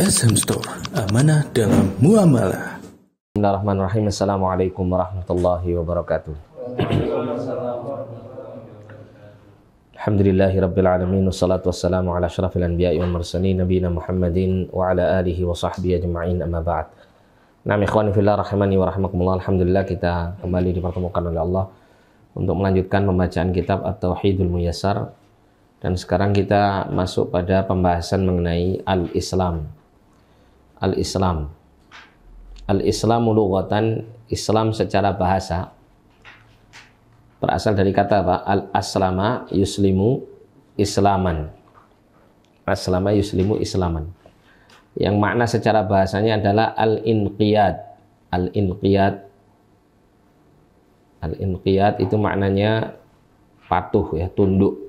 SM Store, amanah dalam muamalah. Bismillahirrahmanirrahim. Assalamualaikum warahmatullahi wabarakatuh. Alhamdulillahi rabbil alamin wassalatu wassalamu ala syarafil anbiya'i wa mursalin nabiyina Muhammadin wa ala alihi wa sahbihi ajma'in amma ba'd. Nah, ikhwan fillah rahimani wa rahmakumullah. Alhamdulillah kita kembali dipertemukan oleh Allah untuk melanjutkan pembacaan kitab At-Tauhidul Muyassar dan sekarang kita masuk pada pembahasan mengenai al-Islam al-Islam. al Islam lughatan Islam secara bahasa berasal dari kata apa? Al-aslama yuslimu islaman. Aslama yuslimu islaman. Yang makna secara bahasanya adalah al-inqiyad. Al-inqiyad Al-inqiyad itu maknanya patuh ya, tunduk.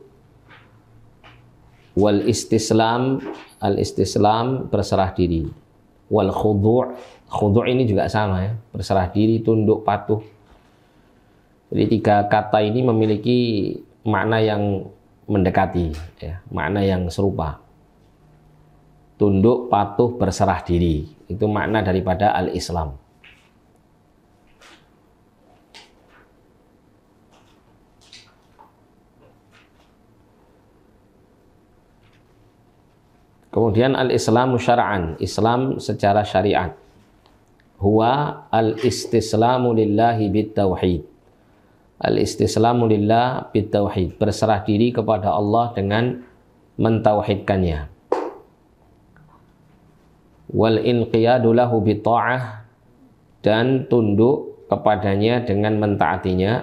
Wal istislam, al-istislam berserah diri wal khudu' khudu' ini juga sama ya berserah diri tunduk patuh jadi tiga kata ini memiliki makna yang mendekati ya makna yang serupa tunduk patuh berserah diri itu makna daripada al-Islam Kemudian al-Islamu syara'an, Islam secara syariat. Huwa al-istislamu lillahi bit Al-istislamu lillah bit berserah diri kepada Allah dengan mentauhidkannya. Wal inqiyadu lahu bit-ta'ah dan tunduk kepadanya dengan mentaatinya.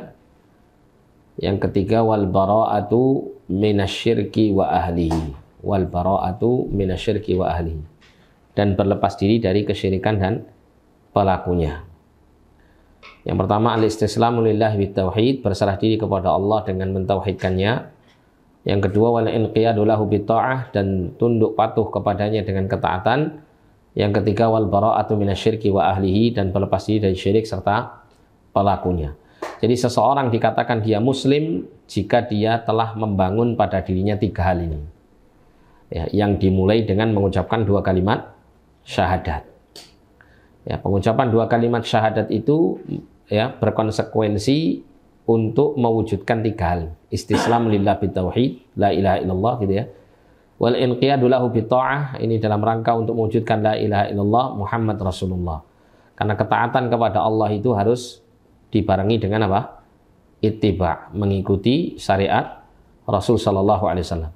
Yang ketiga wal bara'atu minasyirki wa ahlihi wal bara'atu minasyirki wa ahlihi dan berlepas diri dari kesyirikan dan pelakunya. Yang pertama al-istislamu lillah bitauhid, berserah diri kepada Allah dengan mentauhidkannya. Yang kedua wal inqiyadu lahu ta'ah dan tunduk patuh kepadanya dengan ketaatan. Yang ketiga wal bara'atu minasyirki wa ahlihi dan berlepas diri dari syirik serta pelakunya. Jadi seseorang dikatakan dia muslim jika dia telah membangun pada dirinya tiga hal ini ya, yang dimulai dengan mengucapkan dua kalimat syahadat. Ya, pengucapan dua kalimat syahadat itu ya berkonsekuensi untuk mewujudkan tiga hal. Istislam lillah bitauhid, la ilaha illallah gitu ya. Wal inqiyadu lahu bita'ah, ini dalam rangka untuk mewujudkan la ilaha illallah Muhammad Rasulullah. Karena ketaatan kepada Allah itu harus dibarengi dengan apa? Ittiba, mengikuti syariat Rasul sallallahu alaihi wasallam.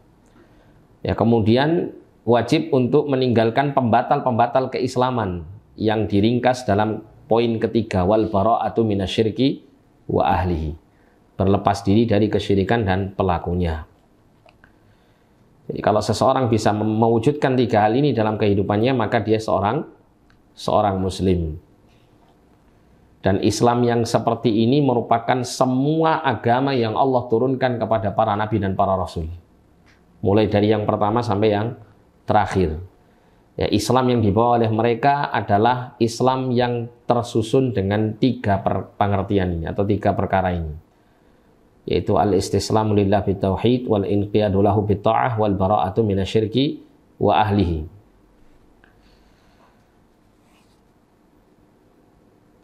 Ya, kemudian wajib untuk meninggalkan pembatal-pembatal keislaman yang diringkas dalam poin ketiga wal bara'atu minasyirki wa ahlihi. Berlepas diri dari kesyirikan dan pelakunya. Jadi kalau seseorang bisa mewujudkan tiga hal ini dalam kehidupannya, maka dia seorang seorang muslim. Dan Islam yang seperti ini merupakan semua agama yang Allah turunkan kepada para nabi dan para rasul mulai dari yang pertama sampai yang terakhir. Ya, Islam yang dibawa oleh mereka adalah Islam yang tersusun dengan tiga pengertian ini atau tiga perkara ini. Yaitu al istislam lillah bitauhid wal inqiyadu lahu bitta'ah wal bara'atu minasyirki wa ahlihi.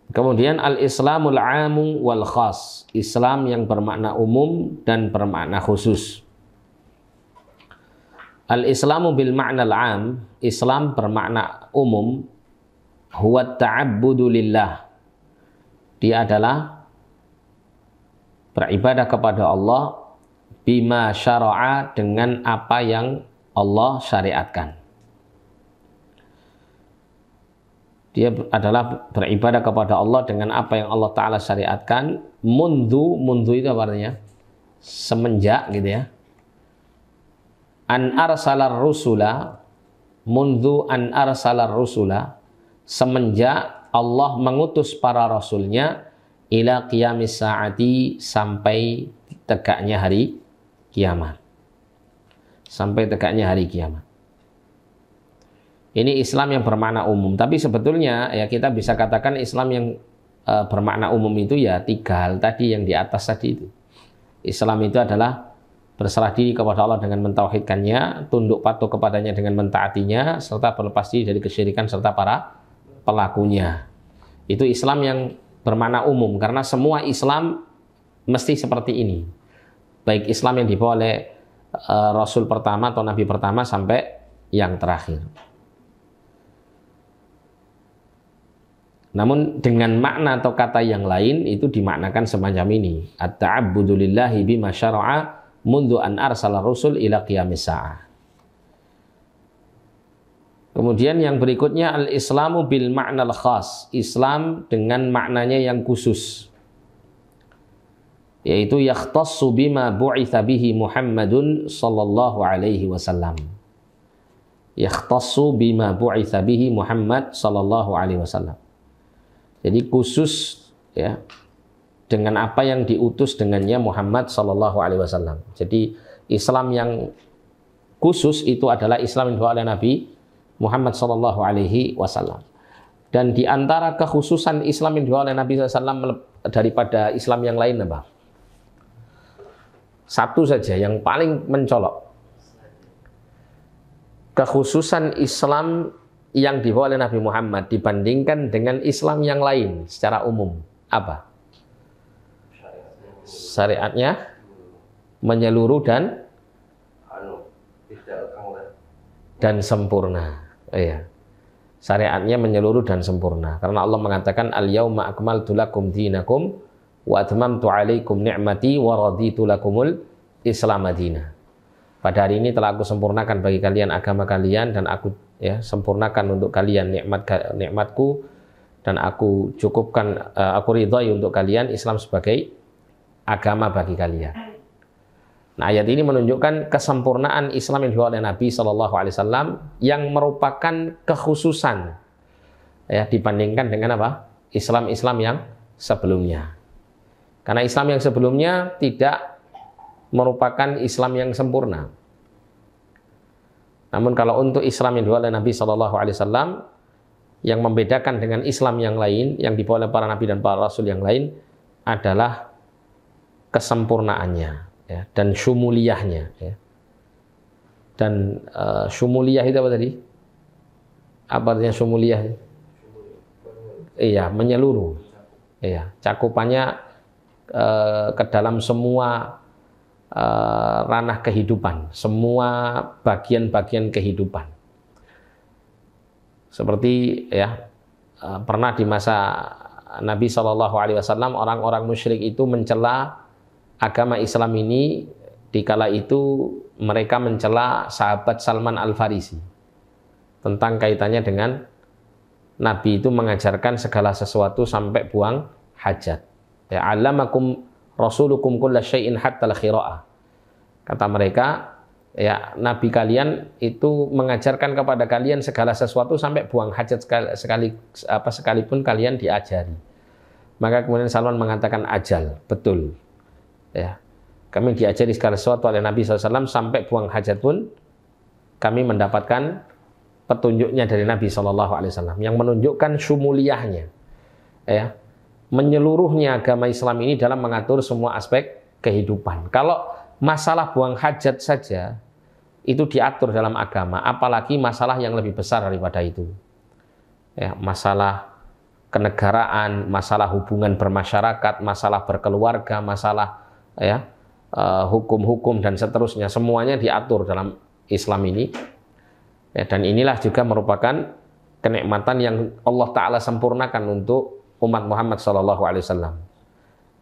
Kemudian al-islamul amu wal khas, Islam yang bermakna umum dan bermakna khusus. Al-Islamu bil ma'na al-am, Islam bermakna umum, huwa ta'abbudu lillah. Dia adalah beribadah kepada Allah bima syara'a dengan apa yang Allah syariatkan. Dia adalah beribadah kepada Allah dengan apa yang Allah Ta'ala syariatkan. Mundu, mundu itu apa artinya? Semenjak gitu ya an arsalar rusula mundu an arsalar rusula semenjak Allah mengutus para rasulnya ila qiyamis saati sampai tegaknya hari kiamat. Sampai tegaknya hari kiamat. Ini Islam yang bermakna umum, tapi sebetulnya ya kita bisa katakan Islam yang e, bermakna umum itu ya tiga hal tadi yang di atas tadi itu. Islam itu adalah berserah diri kepada Allah dengan mentauhidkannya, tunduk patuh kepadanya dengan mentaatinya, serta berlepas diri dari kesyirikan serta para pelakunya. Itu Islam yang bermakna umum, karena semua Islam mesti seperti ini. Baik Islam yang dibawa oleh e, Rasul pertama atau Nabi pertama sampai yang terakhir. Namun dengan makna atau kata yang lain itu dimaknakan semacam ini. At-ta'abbudu lillahi bima mundu an arsala rusul ila qiyamis sa'ah. Kemudian yang berikutnya al-islamu bil makna khas, Islam dengan maknanya yang khusus. Yaitu yakhtassu bima bu'itha bihi Muhammadun sallallahu alaihi wasallam. Yakhtassu bima bu'itha bihi Muhammad sallallahu alaihi wasallam. Jadi khusus ya dengan apa yang diutus dengannya Muhammad Shallallahu Alaihi Wasallam. Jadi Islam yang khusus itu adalah Islam yang dibawa oleh Nabi Muhammad Shallallahu Alaihi Wasallam. Dan di antara kekhususan Islam yang dibawa oleh Nabi SAW daripada Islam yang lain apa? Satu saja yang paling mencolok. Kekhususan Islam yang dibawa oleh Nabi Muhammad dibandingkan dengan Islam yang lain secara umum. Apa? syariatnya menyeluruh dan anu, ya? dan sempurna. Iya. Syariatnya menyeluruh dan sempurna. Karena Allah mengatakan al-yauma akmaltu lakum dinakum wa atmamtu alaikum ni'mati wa raditu lakumul Islam Madinah. Pada hari ini telah aku sempurnakan bagi kalian agama kalian dan aku ya sempurnakan untuk kalian nikmat nikmatku dan aku cukupkan uh, aku ridhoi untuk kalian Islam sebagai agama bagi kalian. Nah, ayat ini menunjukkan kesempurnaan Islam yang dibawa oleh Nabi Shallallahu Alaihi Wasallam yang merupakan kekhususan ya dibandingkan dengan apa Islam-Islam yang sebelumnya. Karena Islam yang sebelumnya tidak merupakan Islam yang sempurna. Namun kalau untuk Islam yang dibawa oleh Nabi Shallallahu Alaihi Wasallam yang membedakan dengan Islam yang lain yang dibawa oleh para nabi dan para rasul yang lain adalah kesempurnaannya ya, dan sumuliahnya Ya. Dan uh, syumuliyah itu apa tadi? Apa artinya syumuliyah? Iya, menyeluruh. Iya, cakupannya uh, ke dalam semua uh, ranah kehidupan, semua bagian-bagian kehidupan. Seperti ya uh, pernah di masa Nabi Shallallahu Alaihi Wasallam orang-orang musyrik itu mencela agama Islam ini di dikala itu mereka mencela sahabat Salman Al-Farisi tentang kaitannya dengan Nabi itu mengajarkan segala sesuatu sampai buang hajat. Ya alamakum rasulukum kulla syai'in hatta khira'ah. Kata mereka, ya nabi kalian itu mengajarkan kepada kalian segala sesuatu sampai buang hajat sekali, sekali apa sekalipun kalian diajari. Maka kemudian Salman mengatakan ajal, betul. Ya. Kami diajari segala sesuatu oleh Nabi SAW sampai buang hajat pun kami mendapatkan petunjuknya dari Nabi saw yang menunjukkan sumuliahnya, ya, menyeluruhnya agama Islam ini dalam mengatur semua aspek kehidupan. Kalau masalah buang hajat saja itu diatur dalam agama, apalagi masalah yang lebih besar daripada itu, ya, masalah kenegaraan, masalah hubungan bermasyarakat, masalah berkeluarga, masalah ya eh, hukum-hukum dan seterusnya semuanya diatur dalam Islam ini ya, dan inilah juga merupakan kenikmatan yang Allah Taala sempurnakan untuk umat Muhammad Shallallahu Alaihi Wasallam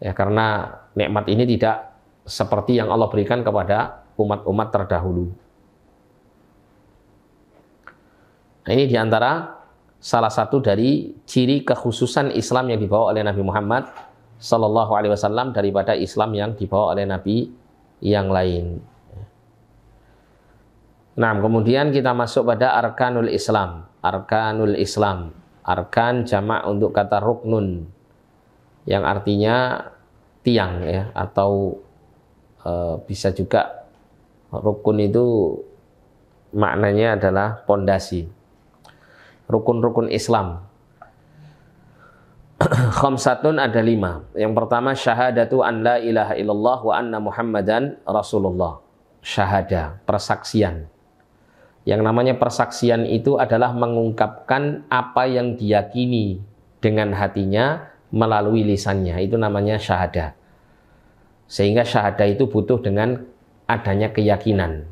ya karena nikmat ini tidak seperti yang Allah berikan kepada umat-umat terdahulu. Nah, ini diantara salah satu dari ciri kekhususan Islam yang dibawa oleh Nabi Muhammad Shallallahu Alaihi Wasallam daripada Islam yang dibawa oleh Nabi yang lain. Nah, kemudian kita masuk pada arkanul Islam. Arkanul Islam. Arkan jamak untuk kata ruknun yang artinya tiang ya atau e, bisa juga rukun itu maknanya adalah pondasi. Rukun-rukun Islam khamsatun ada lima. Yang pertama syahadatu an la ilaha illallah wa anna muhammadan rasulullah. Syahada, persaksian. Yang namanya persaksian itu adalah mengungkapkan apa yang diyakini dengan hatinya melalui lisannya. Itu namanya syahada. Sehingga syahada itu butuh dengan adanya keyakinan.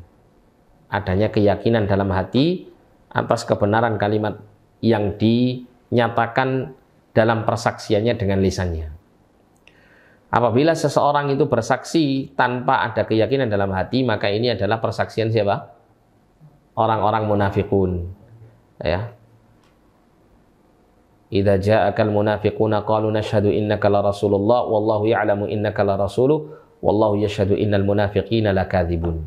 Adanya keyakinan dalam hati atas kebenaran kalimat yang dinyatakan dalam persaksiannya dengan lisannya. Apabila seseorang itu bersaksi tanpa ada keyakinan dalam hati, maka ini adalah persaksian siapa? Orang-orang munafikun. Ya. Idza ja'akal munafiquna qalu nashhadu innaka la rasulullah wallahu ya'lamu innaka la rasuluh wallahu yashhadu innal munafiqina lakadzibun.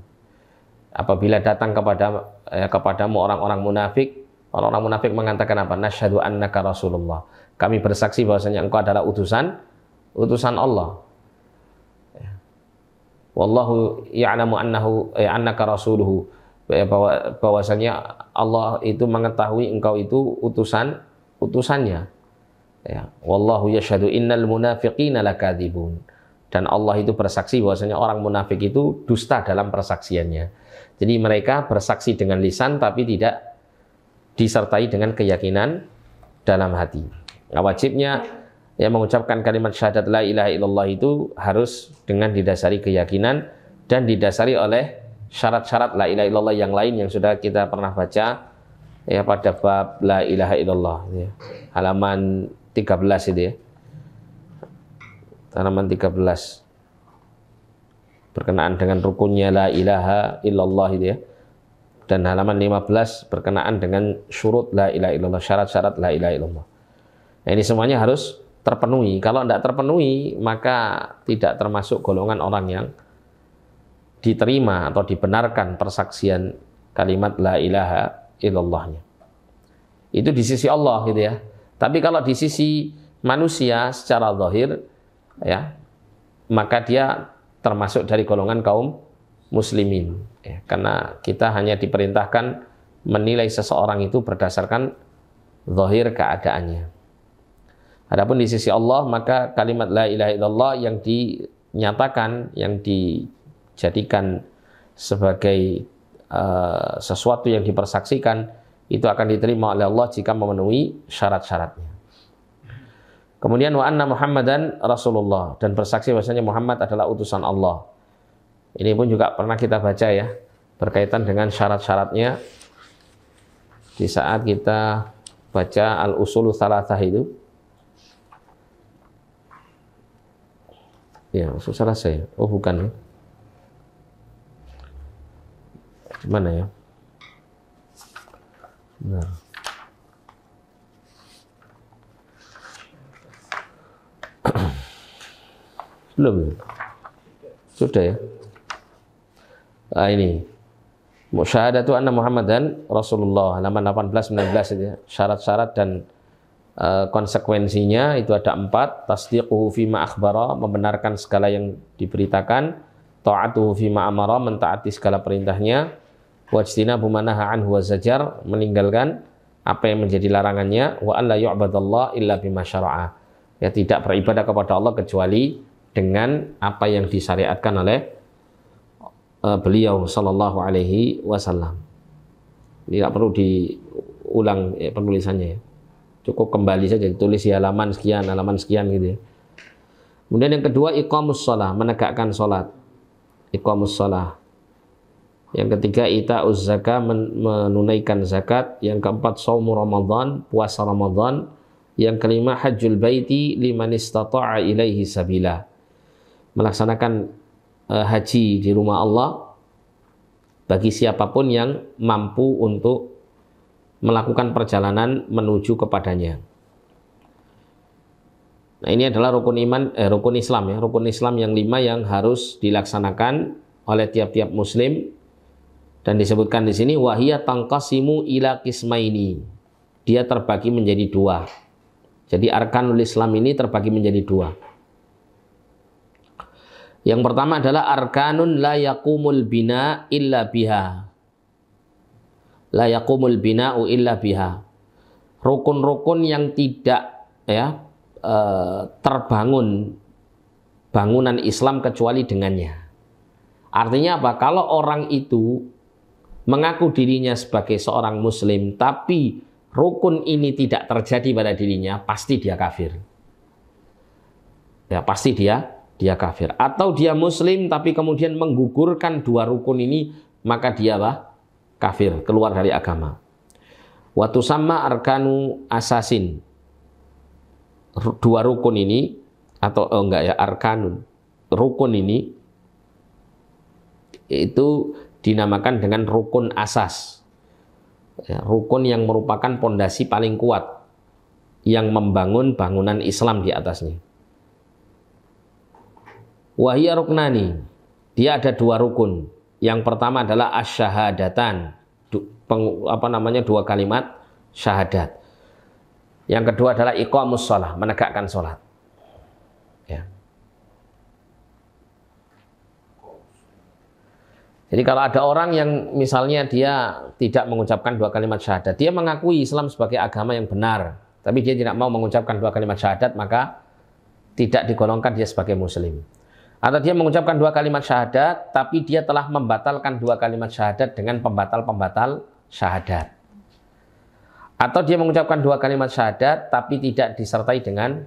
Apabila datang kepada eh, kepadamu orang-orang munafik, orang-orang munafik mengatakan apa? Nashhadu annaka rasulullah kami bersaksi bahwasanya engkau adalah utusan utusan Allah. Ya. Wallahu ya'lamu annahu eh, annaka rasuluhu ya, bahwasanya Allah itu mengetahui engkau itu utusan utusannya. Ya, wallahu yashhadu innal munafiqina lakadzibun. Dan Allah itu bersaksi bahwasanya orang munafik itu dusta dalam persaksiannya. Jadi mereka bersaksi dengan lisan tapi tidak disertai dengan keyakinan dalam hati. Nah, wajibnya yang mengucapkan kalimat syahadat la ilaha illallah itu harus dengan didasari keyakinan dan didasari oleh syarat-syarat la ilaha illallah yang lain yang sudah kita pernah baca ya pada bab la ilaha illallah ya. halaman 13 itu ya. Halaman 13 berkenaan dengan rukunnya la ilaha illallah itu ya. Dan halaman 15 berkenaan dengan syurut la ilaha illallah, syarat-syarat la ilaha illallah. Nah, ini semuanya harus terpenuhi. Kalau tidak terpenuhi, maka tidak termasuk golongan orang yang diterima atau dibenarkan persaksian kalimat la ilaha illallahnya. Itu di sisi Allah gitu ya. Tapi kalau di sisi manusia secara zahir ya, maka dia termasuk dari golongan kaum muslimin. Ya, karena kita hanya diperintahkan menilai seseorang itu berdasarkan zahir keadaannya. Adapun di sisi Allah maka kalimat la ilaha illallah yang dinyatakan yang dijadikan sebagai uh, sesuatu yang dipersaksikan itu akan diterima oleh Allah jika memenuhi syarat-syaratnya. Kemudian wa anna Muhammadan Rasulullah dan bersaksi bahwasanya Muhammad adalah utusan Allah. Ini pun juga pernah kita baca ya berkaitan dengan syarat-syaratnya di saat kita baca al-usulu salatah itu Ya, untuk selesai. Oh, bukan. Mana ya? Nah. Belum. Sudah ya. Ah, ini. itu anna Muhammadan Rasulullah halaman 18 19 itu ya. Syarat-syarat dan Eh, konsekuensinya itu ada empat tasdiquhu fima akhbara membenarkan segala yang diberitakan ta'atuhu fima amara mentaati segala perintahnya wajtina bumanaha anhu wazajar meninggalkan apa yang menjadi larangannya wa alla yu'badallah illa bima syara'a ya tidak beribadah kepada Allah kecuali dengan apa yang disyariatkan oleh uh, beliau sallallahu alaihi wasallam tidak perlu diulang ya, penulisannya ya Cukup kembali saja ditulis di halaman sekian, halaman sekian gitu ya. Kemudian yang kedua iqamus sholat menegakkan solat Iqamus sholat Yang ketiga ita'uz men menunaikan zakat, yang keempat saum Ramadan, puasa Ramadan, yang kelima hajjul baiti liman istata'a ilaihi sabila. Melaksanakan uh, haji di rumah Allah bagi siapapun yang mampu untuk melakukan perjalanan menuju kepadanya. Nah, ini adalah rukun iman eh, rukun Islam ya, rukun Islam yang lima yang harus dilaksanakan oleh tiap-tiap muslim dan disebutkan di sini wahia tangkasimu ila kismaini. Dia terbagi menjadi dua. Jadi arkanul Islam ini terbagi menjadi dua. Yang pertama adalah arkanun la yakumul bina illa biha la bina'u illa biha. Rukun-rukun yang tidak ya e, terbangun bangunan Islam kecuali dengannya. Artinya apa? Kalau orang itu mengaku dirinya sebagai seorang muslim tapi rukun ini tidak terjadi pada dirinya, pasti dia kafir. Ya, pasti dia dia kafir atau dia muslim tapi kemudian menggugurkan dua rukun ini maka dia lah kafir, keluar dari agama. Waktu sama arkanu asasin. Dua rukun ini atau oh enggak ya arkanu Rukun ini itu dinamakan dengan rukun asas. Ya, rukun yang merupakan pondasi paling kuat yang membangun bangunan Islam di atasnya. Wahia ruknani, dia ada dua rukun. Yang pertama adalah asyhadatan, apa namanya dua kalimat syahadat. Yang kedua adalah iqamus sholat menegakkan sholat Ya. Jadi kalau ada orang yang misalnya dia tidak mengucapkan dua kalimat syahadat, dia mengakui Islam sebagai agama yang benar, tapi dia tidak mau mengucapkan dua kalimat syahadat, maka tidak digolongkan dia sebagai muslim. Atau dia mengucapkan dua kalimat syahadat, tapi dia telah membatalkan dua kalimat syahadat dengan pembatal-pembatal syahadat. Atau dia mengucapkan dua kalimat syahadat, tapi tidak disertai dengan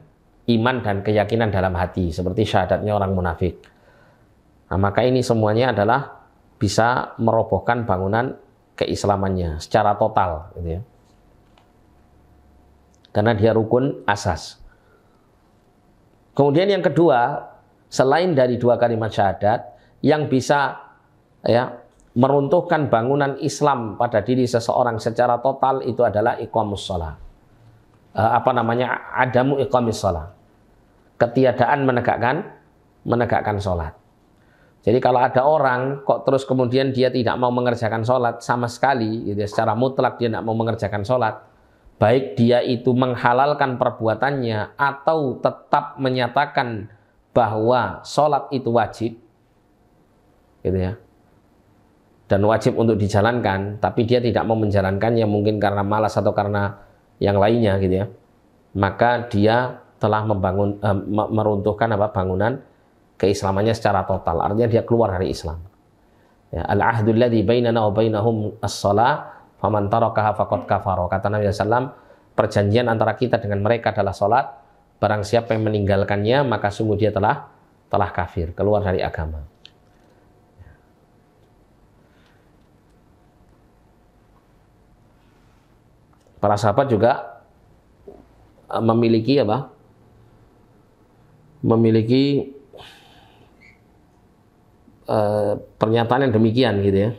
iman dan keyakinan dalam hati, seperti syahadatnya orang munafik. Nah, maka ini semuanya adalah bisa merobohkan bangunan keislamannya secara total. Gitu ya. Karena dia rukun asas. Kemudian yang kedua, selain dari dua kalimat syahadat yang bisa ya meruntuhkan bangunan Islam pada diri seseorang secara total itu adalah iqamus shalah. Eh, apa namanya? adamu iqamis shalah. Ketiadaan menegakkan menegakkan salat. Jadi kalau ada orang kok terus kemudian dia tidak mau mengerjakan sholat sama sekali, gitu ya, secara mutlak dia tidak mau mengerjakan sholat, baik dia itu menghalalkan perbuatannya atau tetap menyatakan bahwa sholat itu wajib, gitu ya, dan wajib untuk dijalankan, tapi dia tidak mau menjalankannya mungkin karena malas atau karena yang lainnya, gitu ya, maka dia telah membangun eh, meruntuhkan apa bangunan keislamannya secara total. Artinya dia keluar dari Islam. Ya, al ahdul as-shalah faman tarakaha faqad kafara. Kata Nabi sallallahu perjanjian antara kita dengan mereka adalah salat Barang siapa yang meninggalkannya, maka sungguh dia telah telah kafir, keluar dari agama. Para sahabat juga eh, memiliki apa? Memiliki uh, pernyataan yang demikian gitu ya.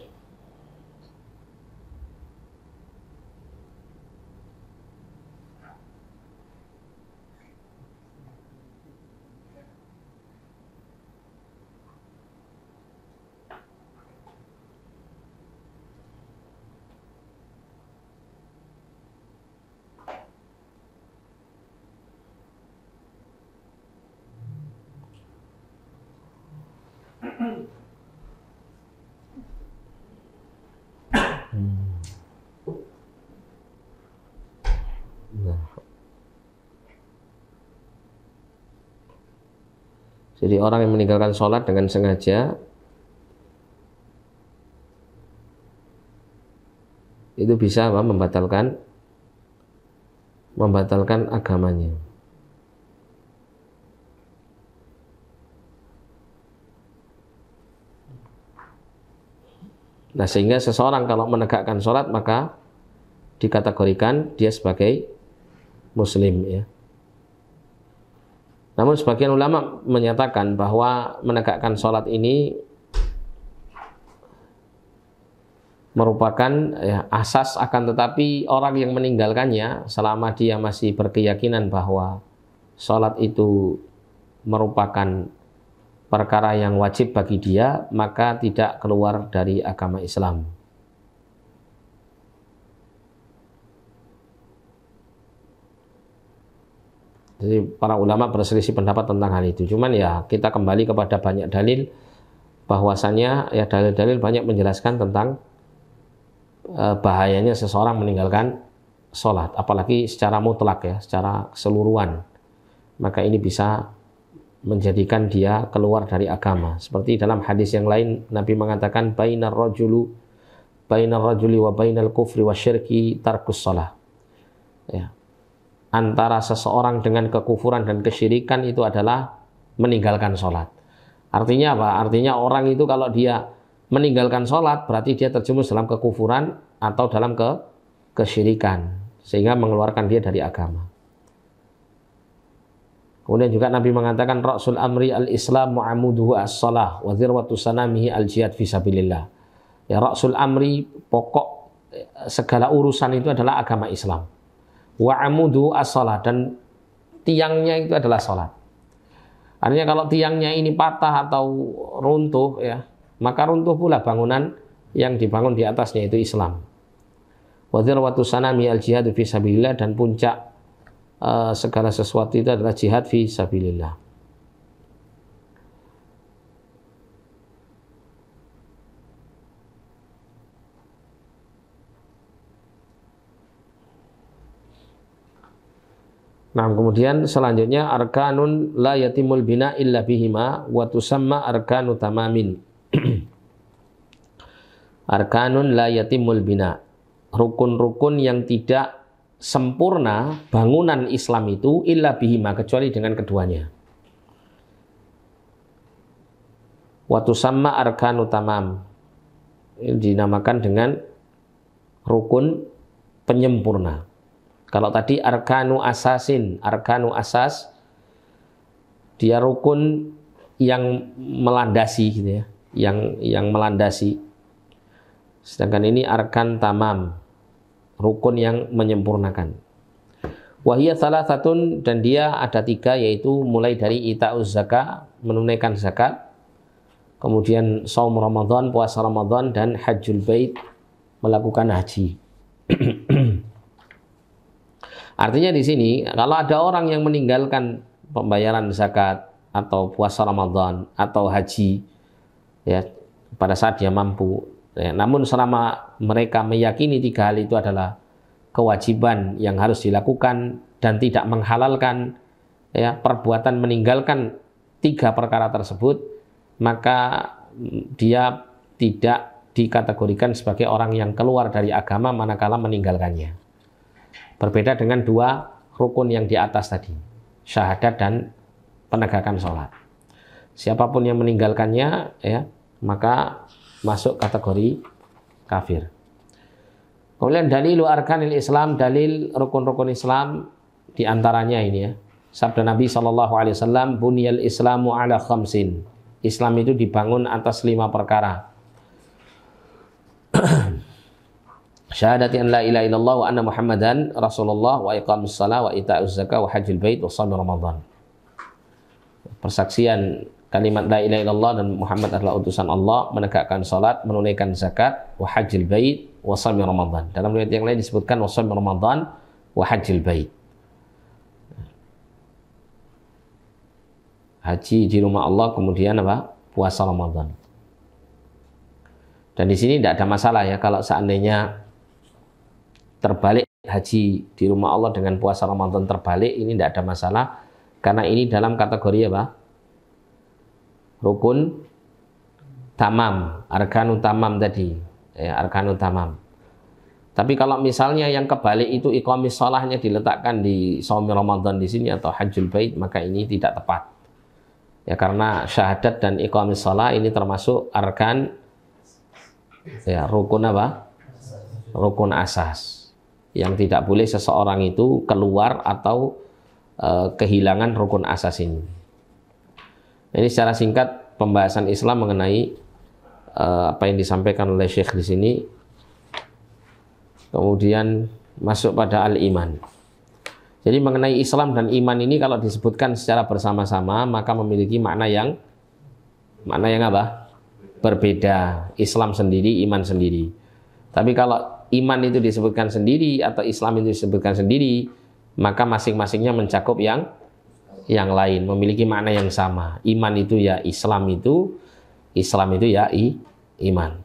Jadi orang yang meninggalkan sholat dengan sengaja itu bisa apa, membatalkan membatalkan agamanya. Nah, sehingga seseorang kalau menegakkan sholat maka dikategorikan dia sebagai muslim ya. Namun sebagian ulama menyatakan bahwa menegakkan sholat ini merupakan ya, asas akan tetapi orang yang meninggalkannya selama dia masih berkeyakinan bahwa sholat itu merupakan perkara yang wajib bagi dia maka tidak keluar dari agama Islam. Jadi para ulama berselisih pendapat tentang hal itu. Cuman ya kita kembali kepada banyak dalil bahwasannya ya dalil-dalil banyak menjelaskan tentang e, bahayanya seseorang meninggalkan sholat, apalagi secara mutlak ya, secara keseluruhan. Maka ini bisa menjadikan dia keluar dari agama. Seperti dalam hadis yang lain Nabi mengatakan bainar rajulu bainar rajuli wa bainal kufri wa syirki tarkus sholat. Ya, antara seseorang dengan kekufuran dan kesyirikan itu adalah meninggalkan sholat. Artinya apa? Artinya orang itu kalau dia meninggalkan sholat berarti dia terjumus dalam kekufuran atau dalam ke kesyirikan sehingga mengeluarkan dia dari agama. Kemudian juga Nabi mengatakan Rasul Amri al-Islam mu'amuduhu as-salah wa zirwatu sanamihi al-jihad fisabilillah. Ya Rasul Amri pokok eh, segala urusan itu adalah agama Islam wa amudu as dan tiangnya itu adalah salat. Artinya kalau tiangnya ini patah atau runtuh ya, maka runtuh pula bangunan yang dibangun di atasnya itu Islam. Wadir watu sanami al jihad fi sabilillah dan puncak eh, segala sesuatu itu adalah jihad fi sabilillah. Nah, kemudian selanjutnya arkanun la yatimul bina illa bihima wa tusamma arkanu tamamin. arkanun la yatimul bina. Rukun-rukun yang tidak sempurna bangunan Islam itu illa bihima kecuali dengan keduanya. Wa tusamma arkanu tamam. Ini dinamakan dengan rukun penyempurna. Kalau tadi arkanu asasin, arkanu asas dia rukun yang melandasi gitu ya, yang yang melandasi. Sedangkan ini arkan tamam, rukun yang menyempurnakan. Wahia salah satu dan dia ada tiga yaitu mulai dari ita zakat, menunaikan zakat, kemudian saum Ramadan, puasa Ramadan dan hajul bait, melakukan haji. Artinya di sini kalau ada orang yang meninggalkan pembayaran zakat atau puasa Ramadan atau haji ya pada saat dia mampu. Ya, namun selama mereka meyakini tiga hal itu adalah kewajiban yang harus dilakukan dan tidak menghalalkan ya perbuatan meninggalkan tiga perkara tersebut maka mm, dia tidak dikategorikan sebagai orang yang keluar dari agama manakala meninggalkannya. Berbeda dengan dua rukun yang di atas tadi, syahadat dan penegakan sholat. Siapapun yang meninggalkannya, ya maka masuk kategori kafir. Kemudian luar arkanil Islam, dalil rukun-rukun Islam diantaranya ini ya. Sabda Nabi Shallallahu Alaihi Wasallam, bunyal Islamu ala khamsin. Islam itu dibangun atas lima perkara. syahadati an la ilaha illallah wa anna muhammadan rasulullah wa iqamus salah wa ita'uz zakah wa hajjil bait wa shaum ramadan persaksian kalimat la ilaha illallah dan Muhammad adalah utusan Allah menegakkan salat menunaikan zakat wa hajjil bait wa shaum ramadan dalam riwayat yang lain disebutkan wa shaum ramadan wa hajjil bait haji di rumah Allah kemudian apa puasa Ramadan dan di sini tidak ada masalah ya kalau seandainya terbalik haji di rumah Allah dengan puasa Ramadan terbalik ini tidak ada masalah karena ini dalam kategori apa? Rukun tamam, arkan tamam tadi, ya, arkan tamam. Tapi kalau misalnya yang kebalik itu ikomis sholahnya diletakkan di sholmi Ramadan di sini atau hajjul bait maka ini tidak tepat. Ya karena syahadat dan ikomis sholah ini termasuk arkan ya rukun apa? Rukun asas yang tidak boleh seseorang itu keluar atau e, kehilangan rukun asas ini. Ini secara singkat pembahasan Islam mengenai e, apa yang disampaikan oleh Syekh di sini. Kemudian masuk pada al-iman. Jadi mengenai Islam dan iman ini kalau disebutkan secara bersama-sama maka memiliki makna yang makna yang apa? berbeda. Islam sendiri, iman sendiri. Tapi kalau iman itu disebutkan sendiri atau Islam itu disebutkan sendiri, maka masing-masingnya mencakup yang yang lain, memiliki makna yang sama. Iman itu ya Islam itu, Islam itu ya i, iman.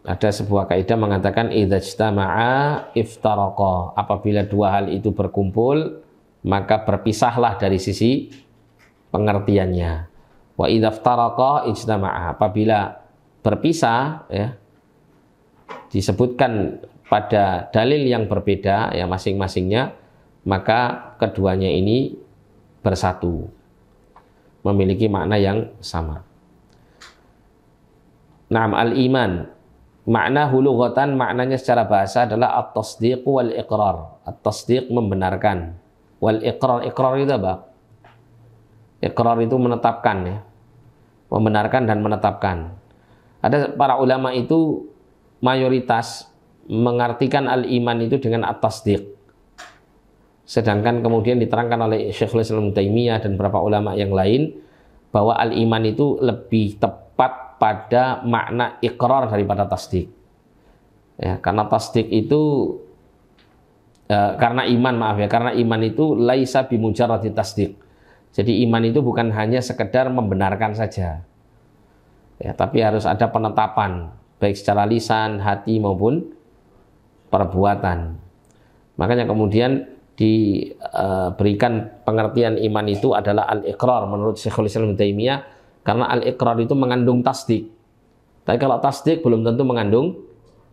Ada sebuah kaidah mengatakan idzajtama'a iftaraqa. Apabila dua hal itu berkumpul, maka berpisahlah dari sisi pengertiannya. Wa idzaftaraqa ijtama'a. Apabila berpisah ya disebutkan pada dalil yang berbeda ya masing-masingnya maka keduanya ini bersatu memiliki makna yang sama. Naam al-iman makna hulughatan maknanya secara bahasa adalah at-tasdiq wal iqrar. At-tasdiq membenarkan. Wal iqrar iqrar itu apa? Iqrar itu menetapkan ya. Membenarkan dan menetapkan. Ada para ulama itu mayoritas mengartikan al-iman itu dengan atas dik. Sedangkan kemudian diterangkan oleh Syekh Islam Taimiyah dan beberapa ulama yang lain bahwa al-iman itu lebih tepat pada makna ikrar daripada tasdik. Ya, karena tasdik itu e, karena iman maaf ya, karena iman itu laisa bimujarradi tasdik. Jadi iman itu bukan hanya sekedar membenarkan saja. Ya, tapi harus ada penetapan baik secara lisan, hati maupun perbuatan. Makanya kemudian diberikan pengertian iman itu adalah al-iqrar menurut Syekhul Islam Taimiyah karena al-iqrar itu mengandung tasdik. Tapi kalau tasdik belum tentu mengandung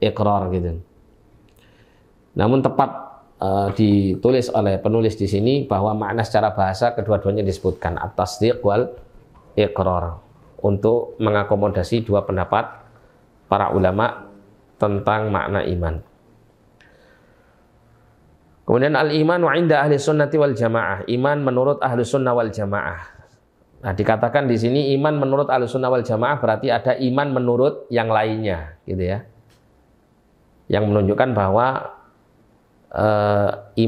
iqrar gitu. Namun tepat uh, ditulis oleh penulis di sini bahwa makna secara bahasa kedua-duanya disebutkan at-tasdiq wal iqrar untuk mengakomodasi dua pendapat para ulama tentang makna iman. Kemudian al-iman wa inda ahli sunnati wal jamaah. Iman menurut ahli sunnah wal jamaah. Nah, dikatakan di sini iman menurut ahli sunnah wal jamaah berarti ada iman menurut yang lainnya, gitu ya. Yang menunjukkan bahwa e,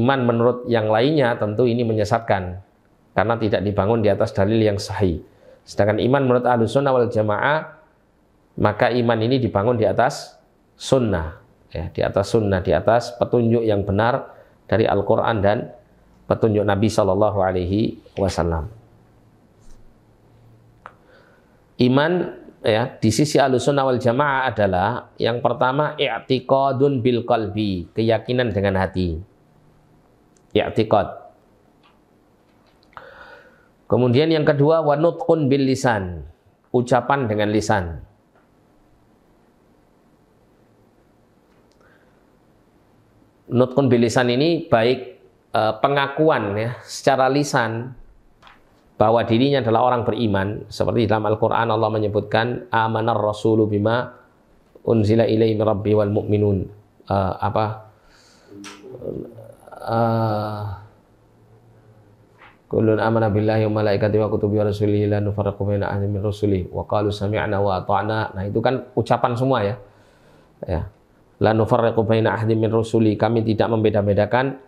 iman menurut yang lainnya tentu ini menyesatkan karena tidak dibangun di atas dalil yang sahih. Sedangkan iman menurut ahli sunnah wal jamaah maka iman ini dibangun di atas sunnah, ya, di atas sunnah, di atas petunjuk yang benar dari Al-Quran dan petunjuk Nabi Shallallahu Alaihi Wasallam. Iman ya di sisi alusunnah wal jamaah adalah yang pertama i'tiqadun bil qalbi, keyakinan dengan hati. I'tiqad. Kemudian yang kedua wanutqun bil lisan, ucapan dengan lisan. nutkun bilisan ini baik e, pengakuan ya secara lisan bahwa dirinya adalah orang beriman seperti dalam Al-Qur'an Allah menyebutkan amanar rasulu bima unzila ilaihi rabbi wal mu'minun e, apa e, Kullun amana billahi wa malaikati wa kutubi wa rasulihi la baina min wa qalu sami'na wa ata'na. Nah, itu kan ucapan semua ya. Ya. La nufarriqu baina ahadin min rusuli. Kami tidak membeda-bedakan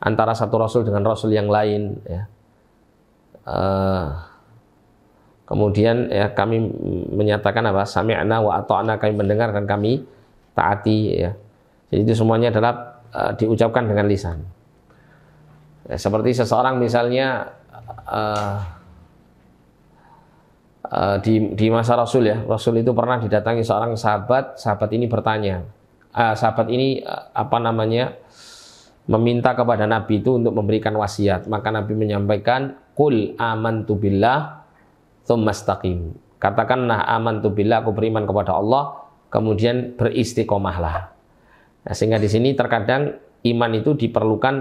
antara satu rasul dengan rasul yang lain ya. Eh, kemudian ya kami menyatakan apa? Sami'na wa ata'na kami mendengar dan kami taati ya. Jadi itu semuanya adalah uh, diucapkan dengan lisan. Ya, seperti seseorang misalnya uh, di di masa Rasul ya, Rasul itu pernah didatangi seorang sahabat, sahabat ini bertanya, uh, sahabat ini uh, apa namanya meminta kepada Nabi itu untuk memberikan wasiat. Maka Nabi menyampaikan, kul aman tu billah takim. Katakanlah tu billah, aku beriman kepada Allah, kemudian beristiqomahlah. Nah, sehingga di sini terkadang iman itu diperlukan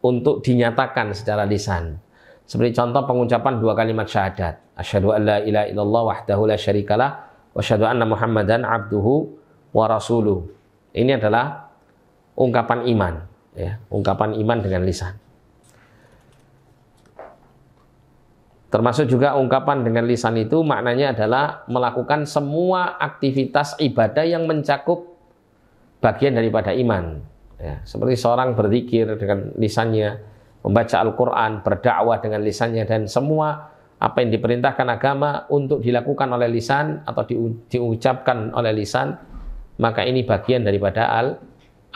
untuk dinyatakan secara lisan. Seperti contoh pengucapan dua kalimat syahadat. Asyhadu an la ilaha illallah wahdahu la syarikalah wa asyhadu anna Muhammadan abduhu wa rasuluh. Ini adalah ungkapan iman, ya, ungkapan iman dengan lisan. Termasuk juga ungkapan dengan lisan itu maknanya adalah melakukan semua aktivitas ibadah yang mencakup bagian daripada iman. Ya, seperti seorang berzikir dengan lisannya, membaca Al-Quran, berdakwah dengan lisannya, dan semua apa yang diperintahkan agama untuk dilakukan oleh lisan atau diucapkan oleh lisan maka ini bagian daripada al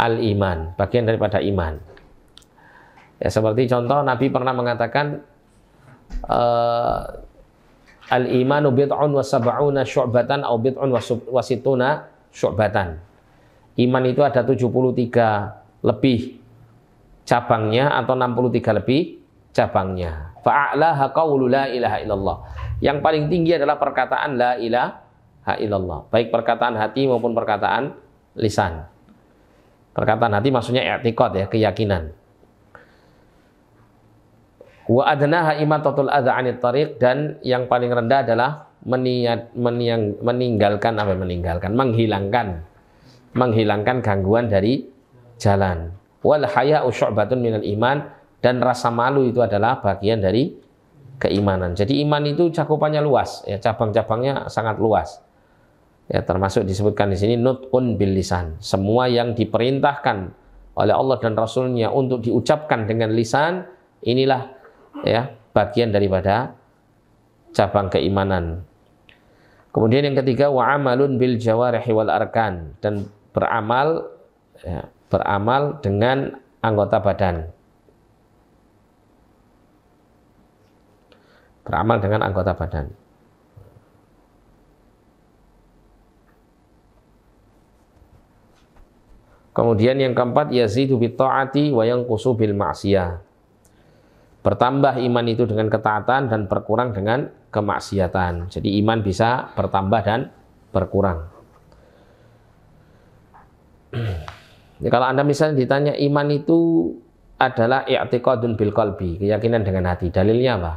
al iman, bagian daripada iman. Ya seperti contoh Nabi pernah mengatakan uh, eh, al imanu bid'un wa sab'una syu'batan au bid'un wa situna Iman itu ada 73 lebih cabangnya atau 63 lebih cabangnya. Fa'alaha qawlu la ilaha illallah. Yang paling tinggi adalah perkataan la ilaha illallah. Baik perkataan hati maupun perkataan lisan. Perkataan hati maksudnya i'tiqad ya, keyakinan. Wa adnaha imatatul adza anit tariq dan yang paling rendah adalah meniat, meniang, meninggalkan apa meninggalkan, menghilangkan menghilangkan gangguan dari jalan. Wal haya usyubatun minal iman dan rasa malu itu adalah bagian dari keimanan. Jadi iman itu cakupannya luas, ya cabang-cabangnya sangat luas ya termasuk disebutkan di sini nutun bil lisan semua yang diperintahkan oleh Allah dan Rasulnya untuk diucapkan dengan lisan inilah ya bagian daripada cabang keimanan kemudian yang ketiga wa amalun bil jawarihi wal arkan dan beramal ya, beramal dengan anggota badan beramal dengan anggota badan Kemudian yang keempat yazidu bi taati wa yanqusu bil ma'siyah. Bertambah iman itu dengan ketaatan dan berkurang dengan kemaksiatan. Jadi iman bisa bertambah dan berkurang. Ya, kalau Anda misalnya ditanya iman itu adalah i'tiqadun bil qalbi, keyakinan dengan hati. Dalilnya apa?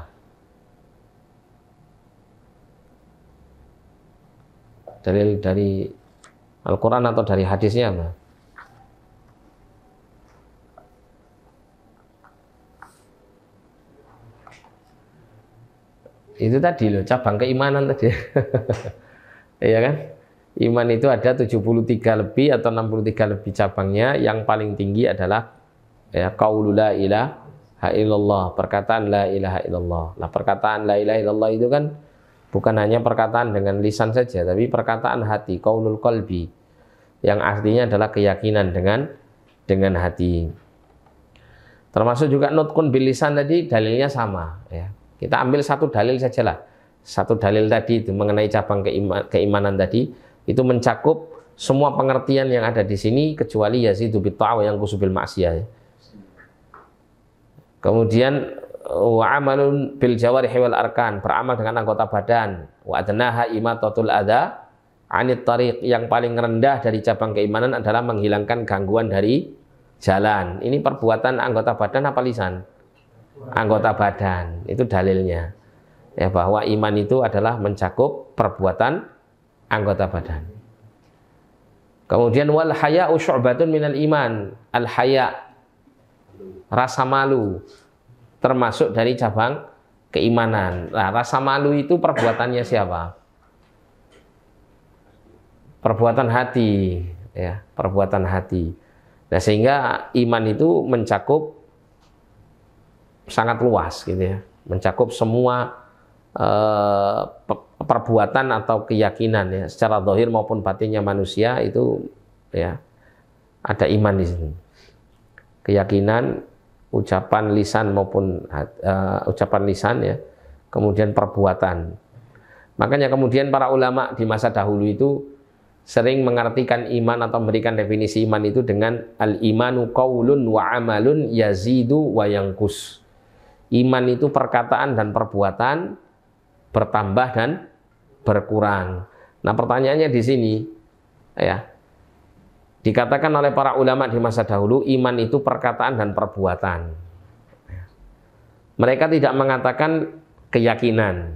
Dalil dari Al-Qur'an atau dari hadisnya apa? itu tadi loh cabang keimanan tadi iya kan iman itu ada 73 lebih atau 63 lebih cabangnya yang paling tinggi adalah ya qaulul la ilaha illallah perkataan la ilaha illallah nah perkataan la ilaha illallah itu kan bukan hanya perkataan dengan lisan saja tapi perkataan hati qaulul qalbi yang artinya adalah keyakinan dengan dengan hati termasuk juga nutkun bilisan tadi dalilnya sama ya kita ambil satu dalil saja lah, Satu dalil tadi itu mengenai cabang keiman, keimanan tadi itu mencakup semua pengertian yang ada di sini kecuali ya yazidu bitta'wa yang kusubil maksiat. Kemudian wa amalun bil jawarihi wal arkan, beramal dengan anggota badan, wa adnaha imatatul adza anit tariq yang paling rendah dari cabang keimanan adalah menghilangkan gangguan dari jalan. Ini perbuatan anggota badan apa lisan? anggota badan. Itu dalilnya. Ya bahwa iman itu adalah mencakup perbuatan anggota badan. Kemudian wal haya usyubatun minal iman. Al haya rasa malu termasuk dari cabang keimanan. Nah, rasa malu itu perbuatannya siapa? Perbuatan hati, ya, perbuatan hati. Nah, sehingga iman itu mencakup sangat luas gitu ya, mencakup semua eh, perbuatan atau keyakinan ya, secara dohir maupun batinnya manusia itu ya ada iman di sini. Keyakinan, ucapan lisan maupun uh, ucapan lisan ya, kemudian perbuatan. Makanya kemudian para ulama di masa dahulu itu sering mengartikan iman atau memberikan definisi iman itu dengan al-imanu qaulun wa amalun yazidu wa yangkus. Iman itu perkataan dan perbuatan bertambah dan berkurang. Nah, pertanyaannya di sini ya. Dikatakan oleh para ulama di masa dahulu iman itu perkataan dan perbuatan. Mereka tidak mengatakan keyakinan.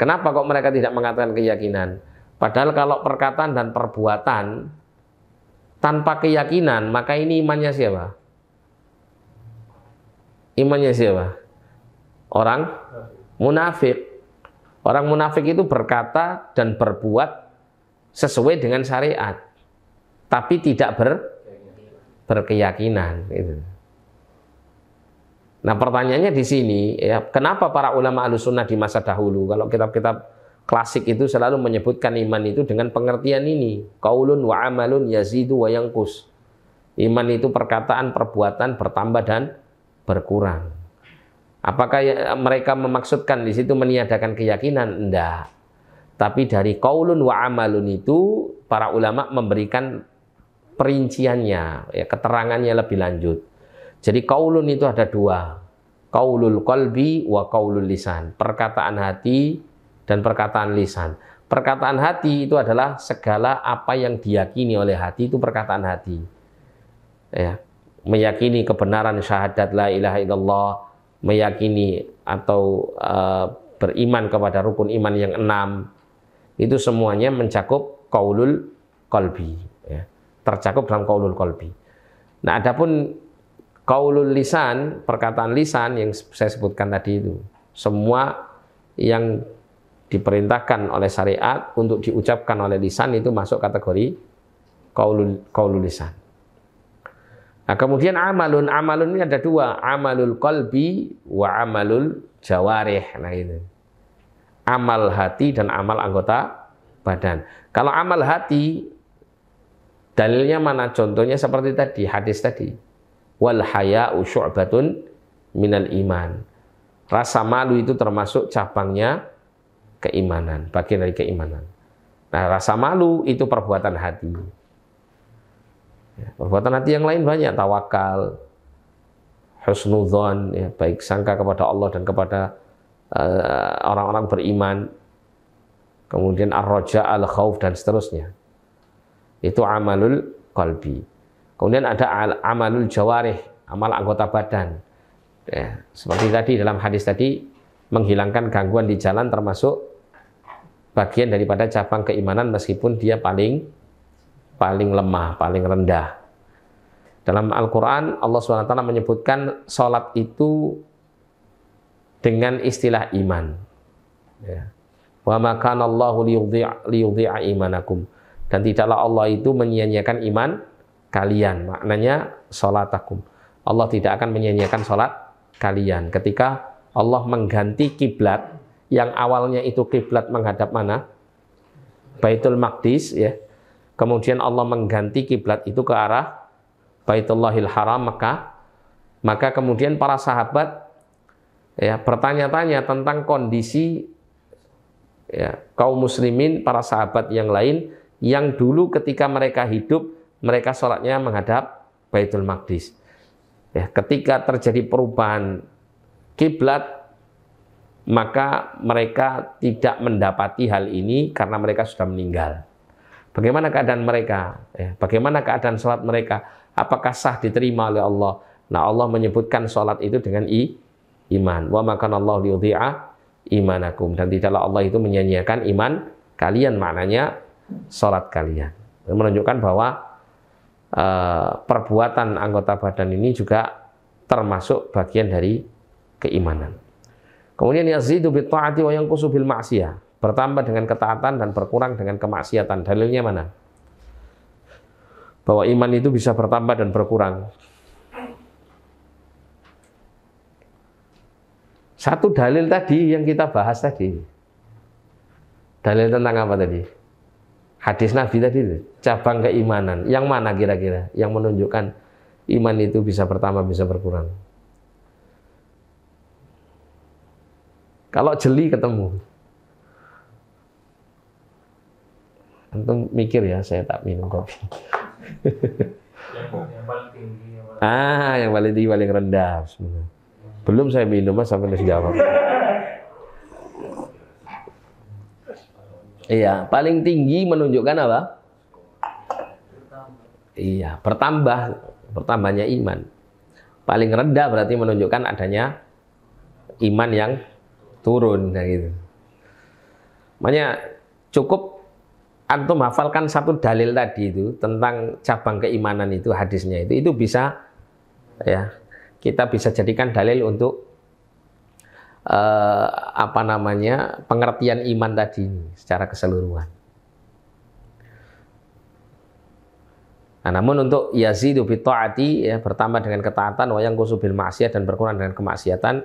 Kenapa kok mereka tidak mengatakan keyakinan? Padahal kalau perkataan dan perbuatan tanpa keyakinan, maka ini imannya siapa? imannya siapa? Orang munafik. Orang munafik itu berkata dan berbuat sesuai dengan syariat, tapi tidak ber, berkeyakinan. Gitu. Nah pertanyaannya di sini, ya, kenapa para ulama alusunah di masa dahulu, kalau kitab-kitab klasik itu selalu menyebutkan iman itu dengan pengertian ini kaulun wa amalun yazidu wa yangkus iman itu perkataan perbuatan bertambah dan berkurang. Apakah ya, mereka memaksudkan di situ meniadakan keyakinan? Tidak. Tapi dari kaulun wa amalun itu para ulama memberikan perinciannya, ya, keterangannya lebih lanjut. Jadi kaulun itu ada dua. Kaulul kolbi wa kaulul lisan. Perkataan hati dan perkataan lisan. Perkataan hati itu adalah segala apa yang diyakini oleh hati itu perkataan hati. Ya meyakini kebenaran syahadat la ilaha illallah, meyakini atau uh, beriman kepada rukun iman yang enam, itu semuanya mencakup kaulul kolbi, ya. tercakup dalam kaulul kolbi. Nah, adapun kaulul lisan, perkataan lisan yang saya sebutkan tadi itu, semua yang diperintahkan oleh syariat untuk diucapkan oleh lisan itu masuk kategori kaulul, kaulul lisan. Nah, kemudian amalun, amalun ini ada dua, amalul kolbi wa amalul jawareh Nah, ini amal hati dan amal anggota badan. Kalau amal hati, dalilnya mana? Contohnya seperti tadi, hadis tadi. Wal haya'u syu'batun minal iman. Rasa malu itu termasuk cabangnya keimanan, bagian dari keimanan. Nah, rasa malu itu perbuatan hati perbuatan hati yang lain banyak, tawakal, husnudzon, ya, baik sangka kepada Allah dan kepada eh, orang-orang uh, beriman, kemudian ar al khawf dan seterusnya. Itu amalul qalbi. Kemudian ada al amalul jawarih, amal anggota badan. Ya, seperti tadi dalam hadis tadi, menghilangkan gangguan di jalan termasuk bagian daripada cabang keimanan meskipun dia paling paling lemah, paling rendah. Dalam Al-Quran, Allah SWT menyebutkan sholat itu dengan istilah iman. Ya. Wa makan Allahu imanakum. Dan tidaklah Allah itu menyia-nyiakan iman kalian. Maknanya sholatakum. Allah tidak akan menyia-nyiakan sholat kalian. Ketika Allah mengganti kiblat yang awalnya itu kiblat menghadap mana? Baitul Maqdis ya kemudian Allah mengganti kiblat itu ke arah Baitullahil Haram Mekah, maka kemudian para sahabat ya bertanya-tanya tentang kondisi ya, kaum muslimin, para sahabat yang lain yang dulu ketika mereka hidup mereka sholatnya menghadap Baitul Maqdis. Ya, ketika terjadi perubahan kiblat maka mereka tidak mendapati hal ini karena mereka sudah meninggal. Bagaimana keadaan mereka? Ya, bagaimana keadaan sholat mereka? Apakah sah diterima oleh Allah? Nah Allah menyebutkan sholat itu dengan i, iman. Wa makan Allah liudhi'a imanakum. Dan tidaklah Allah itu menyanyiakan iman kalian, maknanya sholat kalian. menunjukkan bahwa uh, perbuatan anggota badan ini juga termasuk bagian dari keimanan. Kemudian yazidu bit taati wa yanqusu bil ma'siyah bertambah dengan ketaatan dan berkurang dengan kemaksiatan. Dalilnya mana? Bahwa iman itu bisa bertambah dan berkurang. Satu dalil tadi yang kita bahas tadi. Dalil tentang apa tadi? Hadis Nabi tadi cabang keimanan. Yang mana kira-kira yang menunjukkan iman itu bisa bertambah, bisa berkurang? Kalau jeli ketemu, Antum mikir ya, saya tak minum kopi. yang, yang paling tinggi. Yang paling... Ah, yang paling tinggi paling rendah sebenarnya. Belum saya minum mas sampai nasi jawab. Iya, paling tinggi menunjukkan apa? Iya, bertambah, bertambahnya iman. Paling rendah berarti menunjukkan adanya iman yang turun Nah gitu. Makanya cukup antum hafalkan satu dalil tadi itu tentang cabang keimanan itu hadisnya itu itu bisa ya kita bisa jadikan dalil untuk eh, apa namanya pengertian iman tadi ini secara keseluruhan. Nah, namun untuk yazidu bi taati ya bertambah dengan ketaatan wayang kusubil maksiat dan berkurang dengan kemaksiatan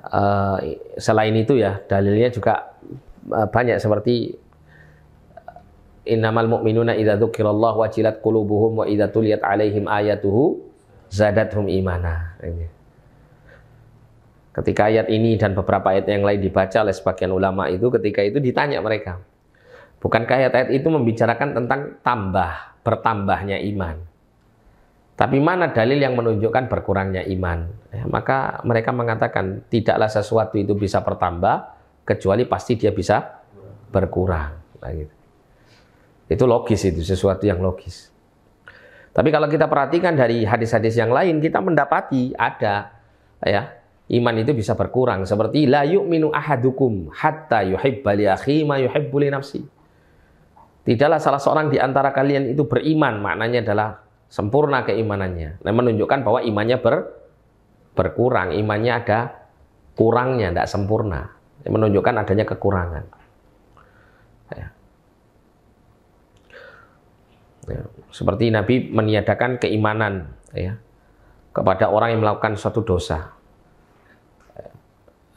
eh, selain itu ya dalilnya juga eh, banyak seperti innamal mu'minuna idza dzukirallahu wajilat qulubuhum wa idza tuliyat alaihim ayatuhu zadathum imana. Ketika ayat ini dan beberapa ayat yang lain dibaca oleh sebagian ulama itu ketika itu ditanya mereka. Bukankah ayat-ayat itu membicarakan tentang tambah, bertambahnya iman. Tapi mana dalil yang menunjukkan berkurangnya iman? Ya, maka mereka mengatakan tidaklah sesuatu itu bisa bertambah kecuali pasti dia bisa berkurang. Nah, gitu. Itu logis itu, sesuatu yang logis. Tapi kalau kita perhatikan dari hadis-hadis yang lain, kita mendapati ada ya iman itu bisa berkurang. Seperti la yu'minu ahadukum hatta yuhibba li akhi ma yuhibbu nafsi. Tidaklah salah seorang di antara kalian itu beriman, maknanya adalah sempurna keimanannya. Dan nah, menunjukkan bahwa imannya ber, berkurang, imannya ada kurangnya, tidak sempurna. Menunjukkan adanya kekurangan. Ya. Ya. Seperti Nabi meniadakan keimanan ya, kepada orang yang melakukan suatu dosa.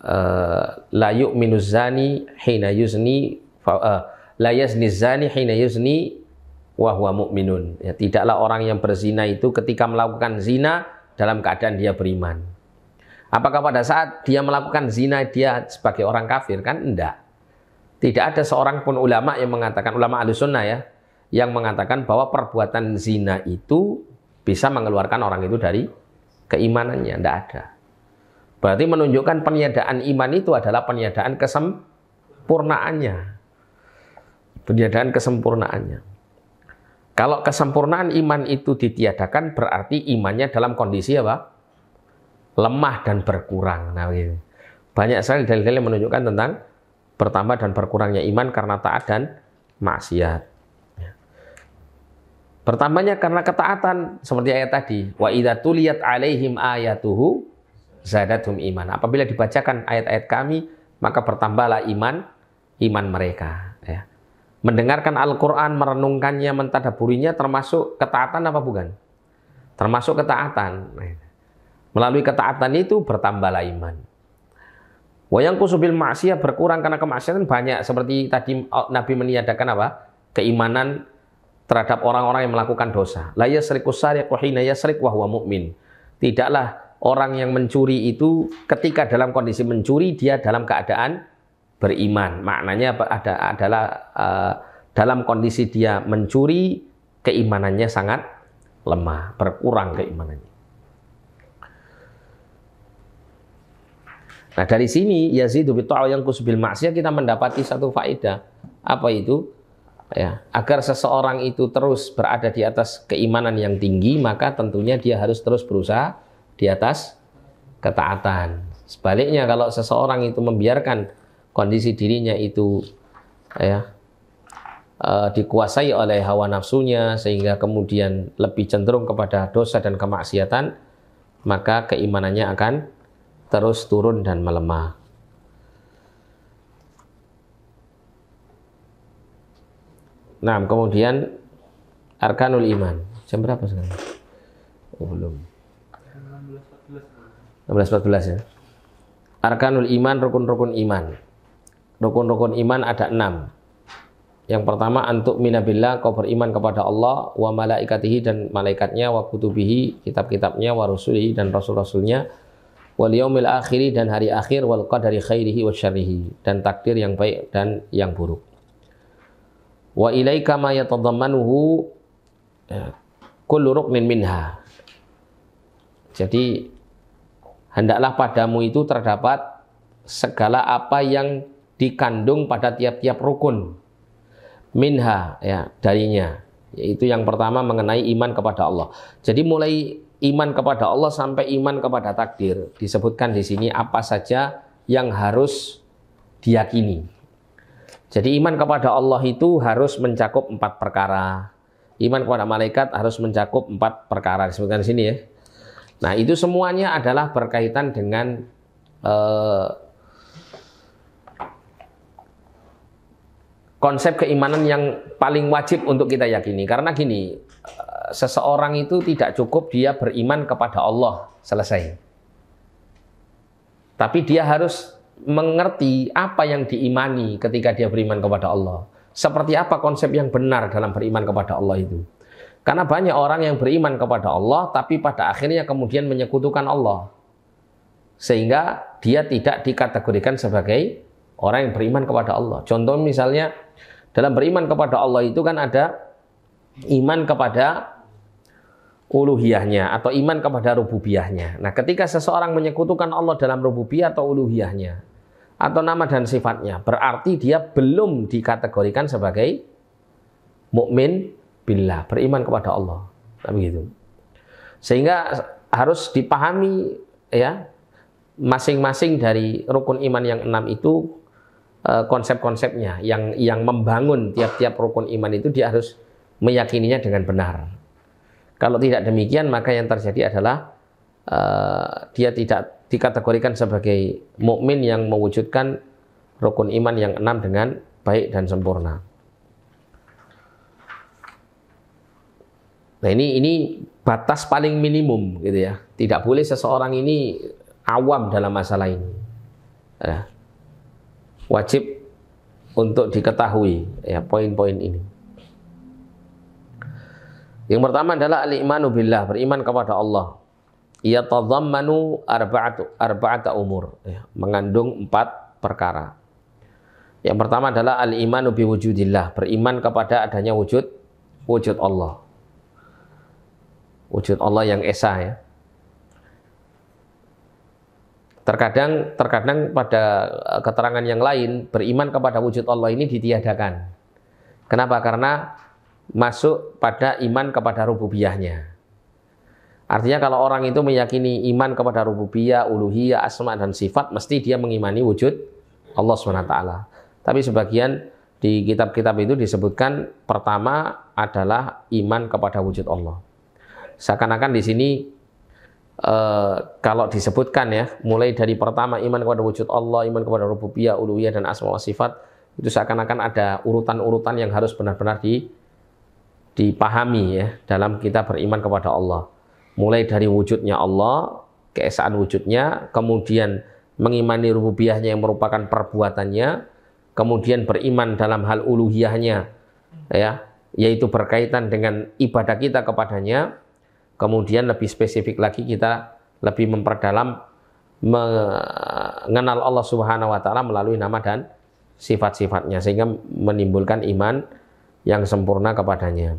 Eh, Layuk minuzani zani hina yuzni eh, layas nizani hina yuzni wahwa mu'minun. Ya, tidaklah orang yang berzina itu ketika melakukan zina dalam keadaan dia beriman. Apakah pada saat dia melakukan zina dia sebagai orang kafir? Kan enggak. Tidak ada seorang pun ulama yang mengatakan, ulama alusunnah ya, yang mengatakan bahwa perbuatan zina itu bisa mengeluarkan orang itu dari keimanannya, tidak ada. Berarti menunjukkan peniadaan iman itu adalah peniadaan kesempurnaannya. Peniadaan kesempurnaannya. Kalau kesempurnaan iman itu ditiadakan berarti imannya dalam kondisi apa? Lemah dan berkurang. Nah, gitu. Banyak sekali dalil-dalil yang menunjukkan tentang bertambah dan berkurangnya iman karena taat dan maksiat. Bertambahnya karena ketaatan seperti ayat tadi. Wa idza tuliyat alaihim ayatuhu zadatum iman. Apabila dibacakan ayat-ayat kami, maka bertambahlah iman iman mereka, ya. Mendengarkan Al-Qur'an, merenungkannya, mentadaburinya termasuk ketaatan apa bukan? Termasuk ketaatan. Melalui ketaatan itu bertambahlah iman. Wayang kusubil maksiat berkurang karena kemaksiatan banyak seperti tadi oh, Nabi meniadakan apa? keimanan terhadap orang-orang yang melakukan dosa. La yasriqu sariqu hina yasriq wa huwa mu'min. Tidaklah orang yang mencuri itu ketika dalam kondisi mencuri dia dalam keadaan beriman. Maknanya ada adalah eh, dalam kondisi dia mencuri keimanannya sangat lemah, berkurang keimanannya. Nah dari sini Yazid bin yang kusbil maksiat kita mendapati satu faedah. Apa itu? ya agar seseorang itu terus berada di atas keimanan yang tinggi maka tentunya dia harus terus berusaha di atas ketaatan sebaliknya kalau seseorang itu membiarkan kondisi dirinya itu ya uh, dikuasai oleh hawa nafsunya sehingga kemudian lebih cenderung kepada dosa dan kemaksiatan maka keimanannya akan terus turun dan melemah Nah, kemudian arkanul iman. Jam berapa sekarang? Oh, belum. 16.14 ya. Arkanul iman, rukun-rukun iman. Rukun-rukun iman ada enam. Yang pertama antuk minabillah kau beriman kepada Allah wa malaikatihi dan malaikatnya wa kutubihi kitab-kitabnya wa rusulihi dan rasul-rasulnya wal yaumil akhiri dan hari akhir wal qadari khairihi wa syarihi dan takdir yang baik dan yang buruk wa ilaika ma yatadammanuhu ya, kullu ruknin minha. Jadi hendaklah padamu itu terdapat segala apa yang dikandung pada tiap-tiap rukun minha ya darinya yaitu yang pertama mengenai iman kepada Allah. Jadi mulai iman kepada Allah sampai iman kepada takdir disebutkan di sini apa saja yang harus diyakini. Jadi iman kepada Allah itu harus mencakup empat perkara. Iman kepada malaikat harus mencakup empat perkara disebutkan di sini ya. Nah itu semuanya adalah berkaitan dengan eh, konsep keimanan yang paling wajib untuk kita yakini. Karena gini, eh, seseorang itu tidak cukup dia beriman kepada Allah selesai. Tapi dia harus mengerti apa yang diimani ketika dia beriman kepada Allah. Seperti apa konsep yang benar dalam beriman kepada Allah itu. Karena banyak orang yang beriman kepada Allah tapi pada akhirnya kemudian menyekutukan Allah. Sehingga dia tidak dikategorikan sebagai orang yang beriman kepada Allah. Contoh misalnya dalam beriman kepada Allah itu kan ada iman kepada uluhiyahnya atau iman kepada rububiyahnya. Nah, ketika seseorang menyekutukan Allah dalam rububiyah atau uluhiyahnya atau nama dan sifatnya, berarti dia belum dikategorikan sebagai mukmin bila beriman kepada Allah. Tapi nah, begitu. Sehingga harus dipahami ya masing-masing dari rukun iman yang enam itu eh, konsep-konsepnya yang yang membangun tiap-tiap rukun iman itu dia harus meyakininya dengan benar. Kalau tidak demikian maka yang terjadi adalah uh, dia tidak dikategorikan sebagai mukmin yang mewujudkan rukun iman yang enam dengan baik dan sempurna. Nah ini ini batas paling minimum gitu ya. Tidak boleh seseorang ini awam dalam masalah ini. Nah, wajib untuk diketahui ya poin-poin ini. Yang pertama adalah al-imanu billah, beriman kepada Allah. Ia tadhammanu arba'atu arba'ata umur, ya, mengandung empat perkara. Yang pertama adalah al-imanu biwujudillah, beriman kepada adanya wujud wujud Allah. Wujud Allah yang esa ya. Terkadang terkadang pada eh, keterangan yang lain beriman kepada wujud Allah ini ditiadakan. Kenapa? Karena masuk pada iman kepada rububiyahnya. Artinya kalau orang itu meyakini iman kepada rububiyah, uluhiyah, asma dan sifat, mesti dia mengimani wujud Allah SWT. Tapi sebagian di kitab-kitab itu disebutkan pertama adalah iman kepada wujud Allah. Seakan-akan di sini e, kalau disebutkan ya, mulai dari pertama iman kepada wujud Allah, iman kepada rububiyah, uluhiyah dan asma wa sifat, itu seakan-akan ada urutan-urutan yang harus benar-benar di dipahami ya dalam kita beriman kepada Allah. Mulai dari wujudnya Allah, keesaan wujudnya, kemudian mengimani rububiyahnya yang merupakan perbuatannya, kemudian beriman dalam hal uluhiyahnya ya, yaitu berkaitan dengan ibadah kita kepadanya. Kemudian lebih spesifik lagi kita lebih memperdalam mengenal Allah Subhanahu wa taala melalui nama dan sifat-sifatnya sehingga menimbulkan iman yang sempurna kepadanya.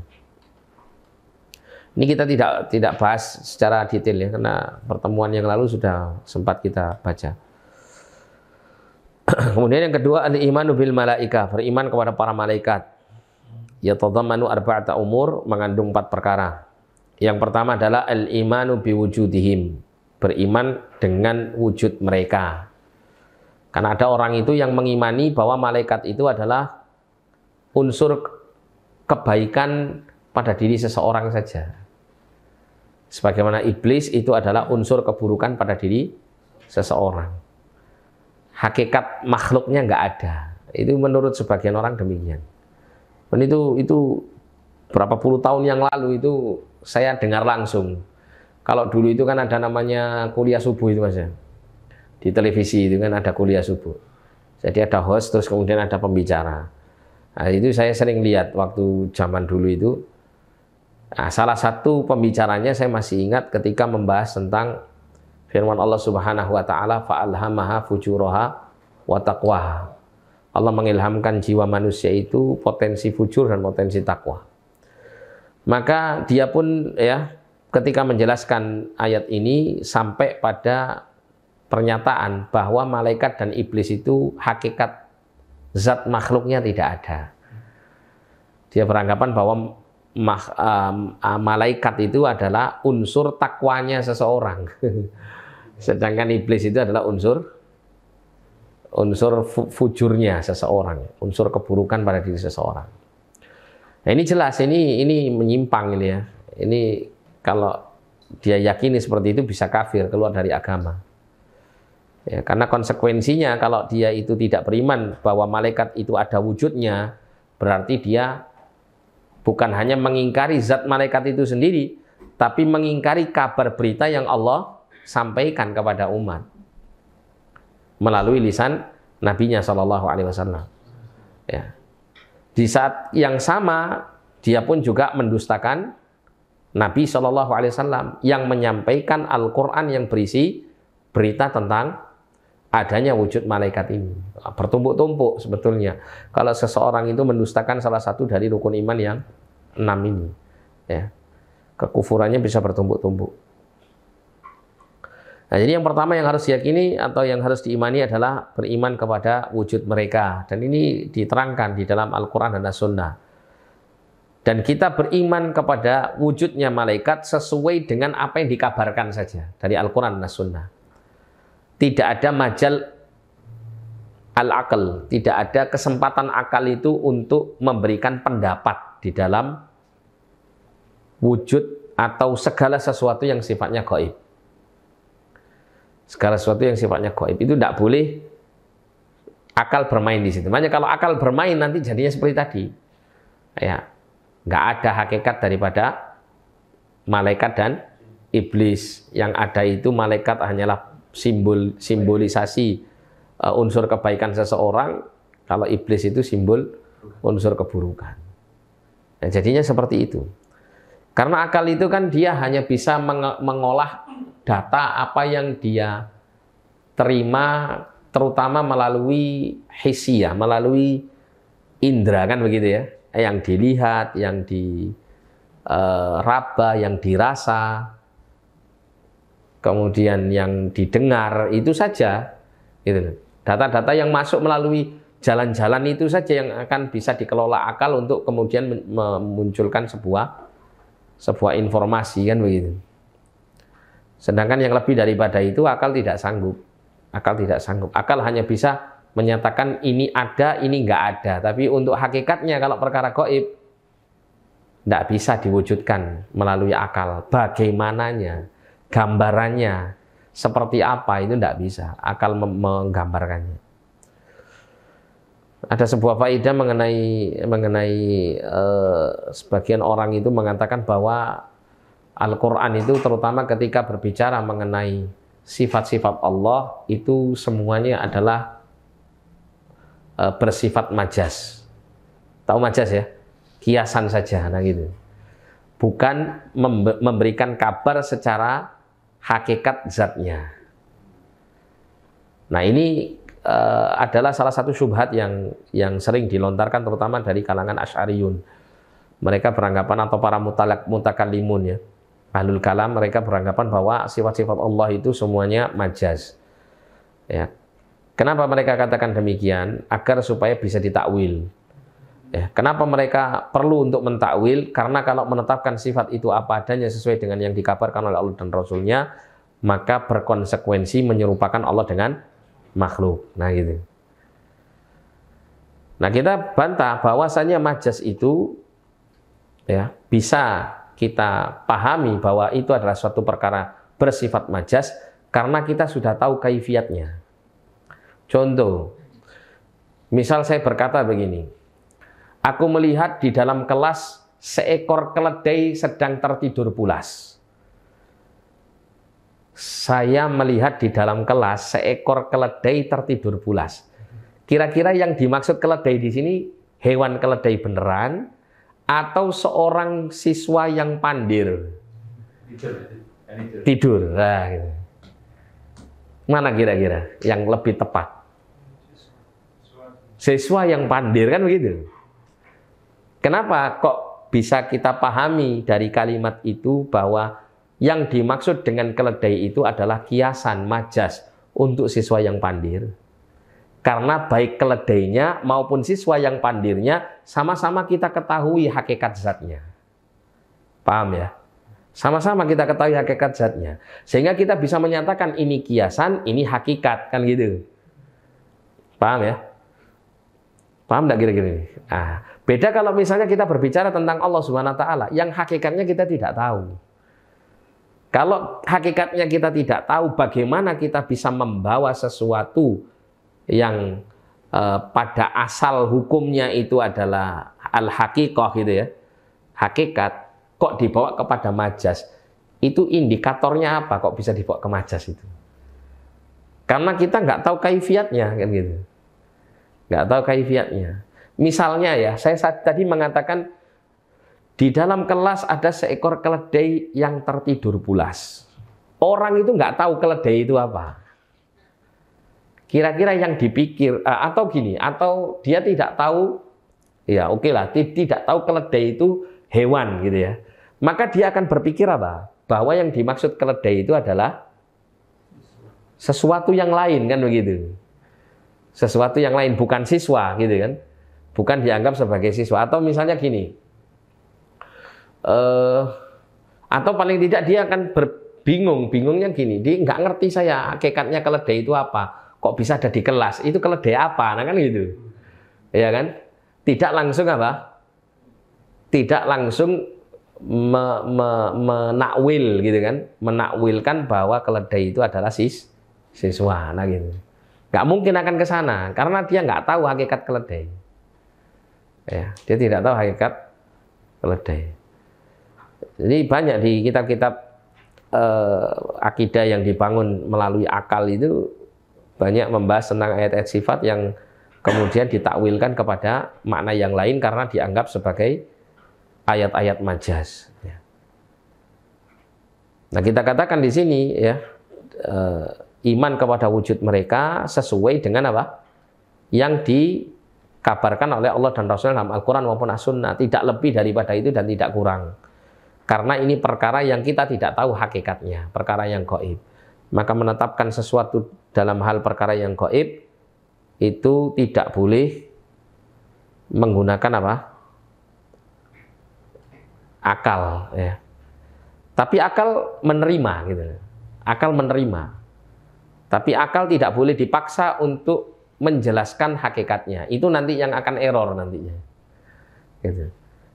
Ini kita tidak tidak bahas secara detail ya karena pertemuan yang lalu sudah sempat kita baca. Kemudian yang kedua al-imanu bil malaika, beriman kepada para malaikat. Ya tadammanu arba'ata umur mengandung empat perkara. Yang pertama adalah al-imanu biwujudihim, beriman dengan wujud mereka. Karena ada orang itu yang mengimani bahwa malaikat itu adalah unsur kebaikan pada diri seseorang saja. Sebagaimana iblis itu adalah unsur keburukan pada diri seseorang. Hakikat makhluknya nggak ada. Itu menurut sebagian orang demikian. Dan itu itu berapa puluh tahun yang lalu itu saya dengar langsung. Kalau dulu itu kan ada namanya kuliah subuh itu mas ya. Di televisi itu kan ada kuliah subuh. Jadi ada host terus kemudian ada pembicara. Nah, itu saya sering lihat waktu zaman dulu itu. Nah, salah satu pembicaranya saya masih ingat ketika membahas tentang firman Allah Subhanahu wa taala fa'alhamaha fujuraha wa taqwaha. Allah mengilhamkan jiwa manusia itu potensi fujur dan potensi takwa. Maka dia pun ya ketika menjelaskan ayat ini sampai pada pernyataan bahwa malaikat dan iblis itu hakikat zat makhluknya tidak ada. Dia beranggapan bahwa malaikat itu adalah unsur takwanya seseorang. Sedangkan iblis itu adalah unsur unsur fujurnya seseorang, unsur keburukan pada diri seseorang. Nah, ini jelas ini ini menyimpang ini ya. Ini kalau dia yakini seperti itu bisa kafir keluar dari agama. Ya, karena konsekuensinya kalau dia itu tidak beriman bahwa malaikat itu ada wujudnya, berarti dia bukan hanya mengingkari zat malaikat itu sendiri, tapi mengingkari kabar berita yang Allah sampaikan kepada umat melalui lisan nabinya Shallallahu alaihi wasallam. Ya. Di saat yang sama dia pun juga mendustakan Nabi Shallallahu alaihi wasallam yang menyampaikan Al-Qur'an yang berisi berita tentang adanya wujud malaikat ini. Bertumpuk-tumpuk sebetulnya. Kalau seseorang itu mendustakan salah satu dari rukun iman yang enam ini. Ya. Kekufurannya bisa bertumpuk-tumpuk. Nah, jadi yang pertama yang harus diyakini atau yang harus diimani adalah beriman kepada wujud mereka. Dan ini diterangkan di dalam Al-Quran dan As-Sunnah. Dan kita beriman kepada wujudnya malaikat sesuai dengan apa yang dikabarkan saja dari Al-Quran dan As-Sunnah tidak ada majal al-akal, tidak ada kesempatan akal itu untuk memberikan pendapat di dalam wujud atau segala sesuatu yang sifatnya goib. Segala sesuatu yang sifatnya goib itu tidak boleh akal bermain di situ. Makanya kalau akal bermain nanti jadinya seperti tadi. Ya, nggak ada hakikat daripada malaikat dan iblis. Yang ada itu malaikat hanyalah simbol simbolisasi uh, unsur kebaikan seseorang, kalau iblis itu simbol unsur keburukan. Nah, jadinya seperti itu. Karena akal itu kan dia hanya bisa mengolah data apa yang dia terima terutama melalui ya, melalui indera kan begitu ya. Eh, yang dilihat, yang diraba, eh, uh, yang dirasa, kemudian yang didengar itu saja gitu data-data yang masuk melalui jalan-jalan itu saja yang akan bisa dikelola akal untuk kemudian memunculkan sebuah sebuah informasi kan begitu sedangkan yang lebih daripada itu akal tidak sanggup akal tidak sanggup akal hanya bisa menyatakan ini ada ini enggak ada tapi untuk hakikatnya kalau perkara goib tidak bisa diwujudkan melalui akal bagaimananya gambarannya seperti apa itu tidak bisa. Akal menggambarkannya. Ada sebuah faedah mengenai mengenai eh, sebagian orang itu mengatakan bahwa Al-Quran itu terutama ketika berbicara mengenai sifat-sifat Allah itu semuanya adalah e, bersifat majas. Tahu majas ya? Kiasan saja, nah gitu. Bukan memberikan kabar secara hakikat zatnya. Nah ini uh, adalah salah satu syubhat yang yang sering dilontarkan terutama dari kalangan Ash'ariyun. Mereka beranggapan atau para mutalak mutakallimun ya. Ahlul kalam mereka beranggapan bahwa sifat-sifat Allah itu semuanya majaz. Ya. Kenapa mereka katakan demikian? Agar supaya bisa ditakwil. Ya, kenapa mereka perlu untuk mentakwil? Karena kalau menetapkan sifat itu apa adanya sesuai dengan yang dikabarkan oleh Allah dan Rasulnya, maka berkonsekuensi menyerupakan Allah dengan makhluk. Nah gitu. Nah kita bantah bahwasanya majas itu ya bisa kita pahami bahwa itu adalah suatu perkara bersifat majas karena kita sudah tahu kaifiatnya. Contoh, misal saya berkata begini, Aku melihat di dalam kelas seekor keledai sedang tertidur pulas. Saya melihat di dalam kelas seekor keledai tertidur pulas. Kira-kira yang dimaksud keledai di sini hewan keledai beneran atau seorang siswa yang pandir tidur. Nah, gitu. Mana kira-kira yang lebih tepat? Siswa yang pandir kan begitu. Kenapa kok bisa kita pahami dari kalimat itu bahwa yang dimaksud dengan keledai itu adalah kiasan majas untuk siswa yang pandir. Karena baik keledainya maupun siswa yang pandirnya sama-sama kita ketahui hakikat zatnya. Paham ya? Sama-sama kita ketahui hakikat zatnya. Sehingga kita bisa menyatakan ini kiasan, ini hakikat. Kan gitu. Paham ya? Paham enggak kira-kira ini? Nah, Beda kalau misalnya kita berbicara tentang Allah Subhanahu wa taala yang hakikatnya kita tidak tahu. Kalau hakikatnya kita tidak tahu bagaimana kita bisa membawa sesuatu yang eh, pada asal hukumnya itu adalah al-haqiqah gitu ya. Hakikat kok dibawa kepada majas. Itu indikatornya apa kok bisa dibawa ke majas itu? Karena kita nggak tahu kaifiatnya kan gitu. Nggak tahu kaifiatnya. Misalnya ya, saya tadi mengatakan di dalam kelas ada seekor keledai yang tertidur pulas. Orang itu nggak tahu keledai itu apa. Kira-kira yang dipikir eh, atau gini, atau dia tidak tahu, ya oke okay lah, tidak tahu keledai itu hewan gitu ya. Maka dia akan berpikir apa? Bahwa yang dimaksud keledai itu adalah sesuatu yang lain kan begitu. Sesuatu yang lain bukan siswa gitu kan bukan dianggap sebagai siswa atau misalnya gini eh, atau paling tidak dia akan berbingung bingungnya gini dia nggak ngerti saya hakikatnya keledai itu apa kok bisa ada di kelas itu keledai apa nah kan gitu ya kan tidak langsung apa tidak langsung me, me, menakwil gitu kan menakwilkan bahwa keledai itu adalah sis siswa nah gitu nggak mungkin akan ke sana karena dia nggak tahu hakikat keledai Ya, dia tidak tahu hakikat keledai. Jadi banyak di kitab-kitab eh, akidah yang dibangun melalui akal itu banyak membahas tentang ayat-ayat sifat yang kemudian ditakwilkan kepada makna yang lain karena dianggap sebagai ayat-ayat majas. Ya. Nah kita katakan di sini ya eh, iman kepada wujud mereka sesuai dengan apa yang di dikabarkan oleh Allah dan Rasul dalam Al-Quran maupun As-Sunnah. Tidak lebih daripada itu dan tidak kurang. Karena ini perkara yang kita tidak tahu hakikatnya, perkara yang goib. Maka menetapkan sesuatu dalam hal perkara yang goib, itu tidak boleh menggunakan apa? Akal. Ya. Tapi akal menerima. gitu. Akal menerima. Tapi akal tidak boleh dipaksa untuk menjelaskan hakikatnya. Itu nanti yang akan error nantinya. Gitu.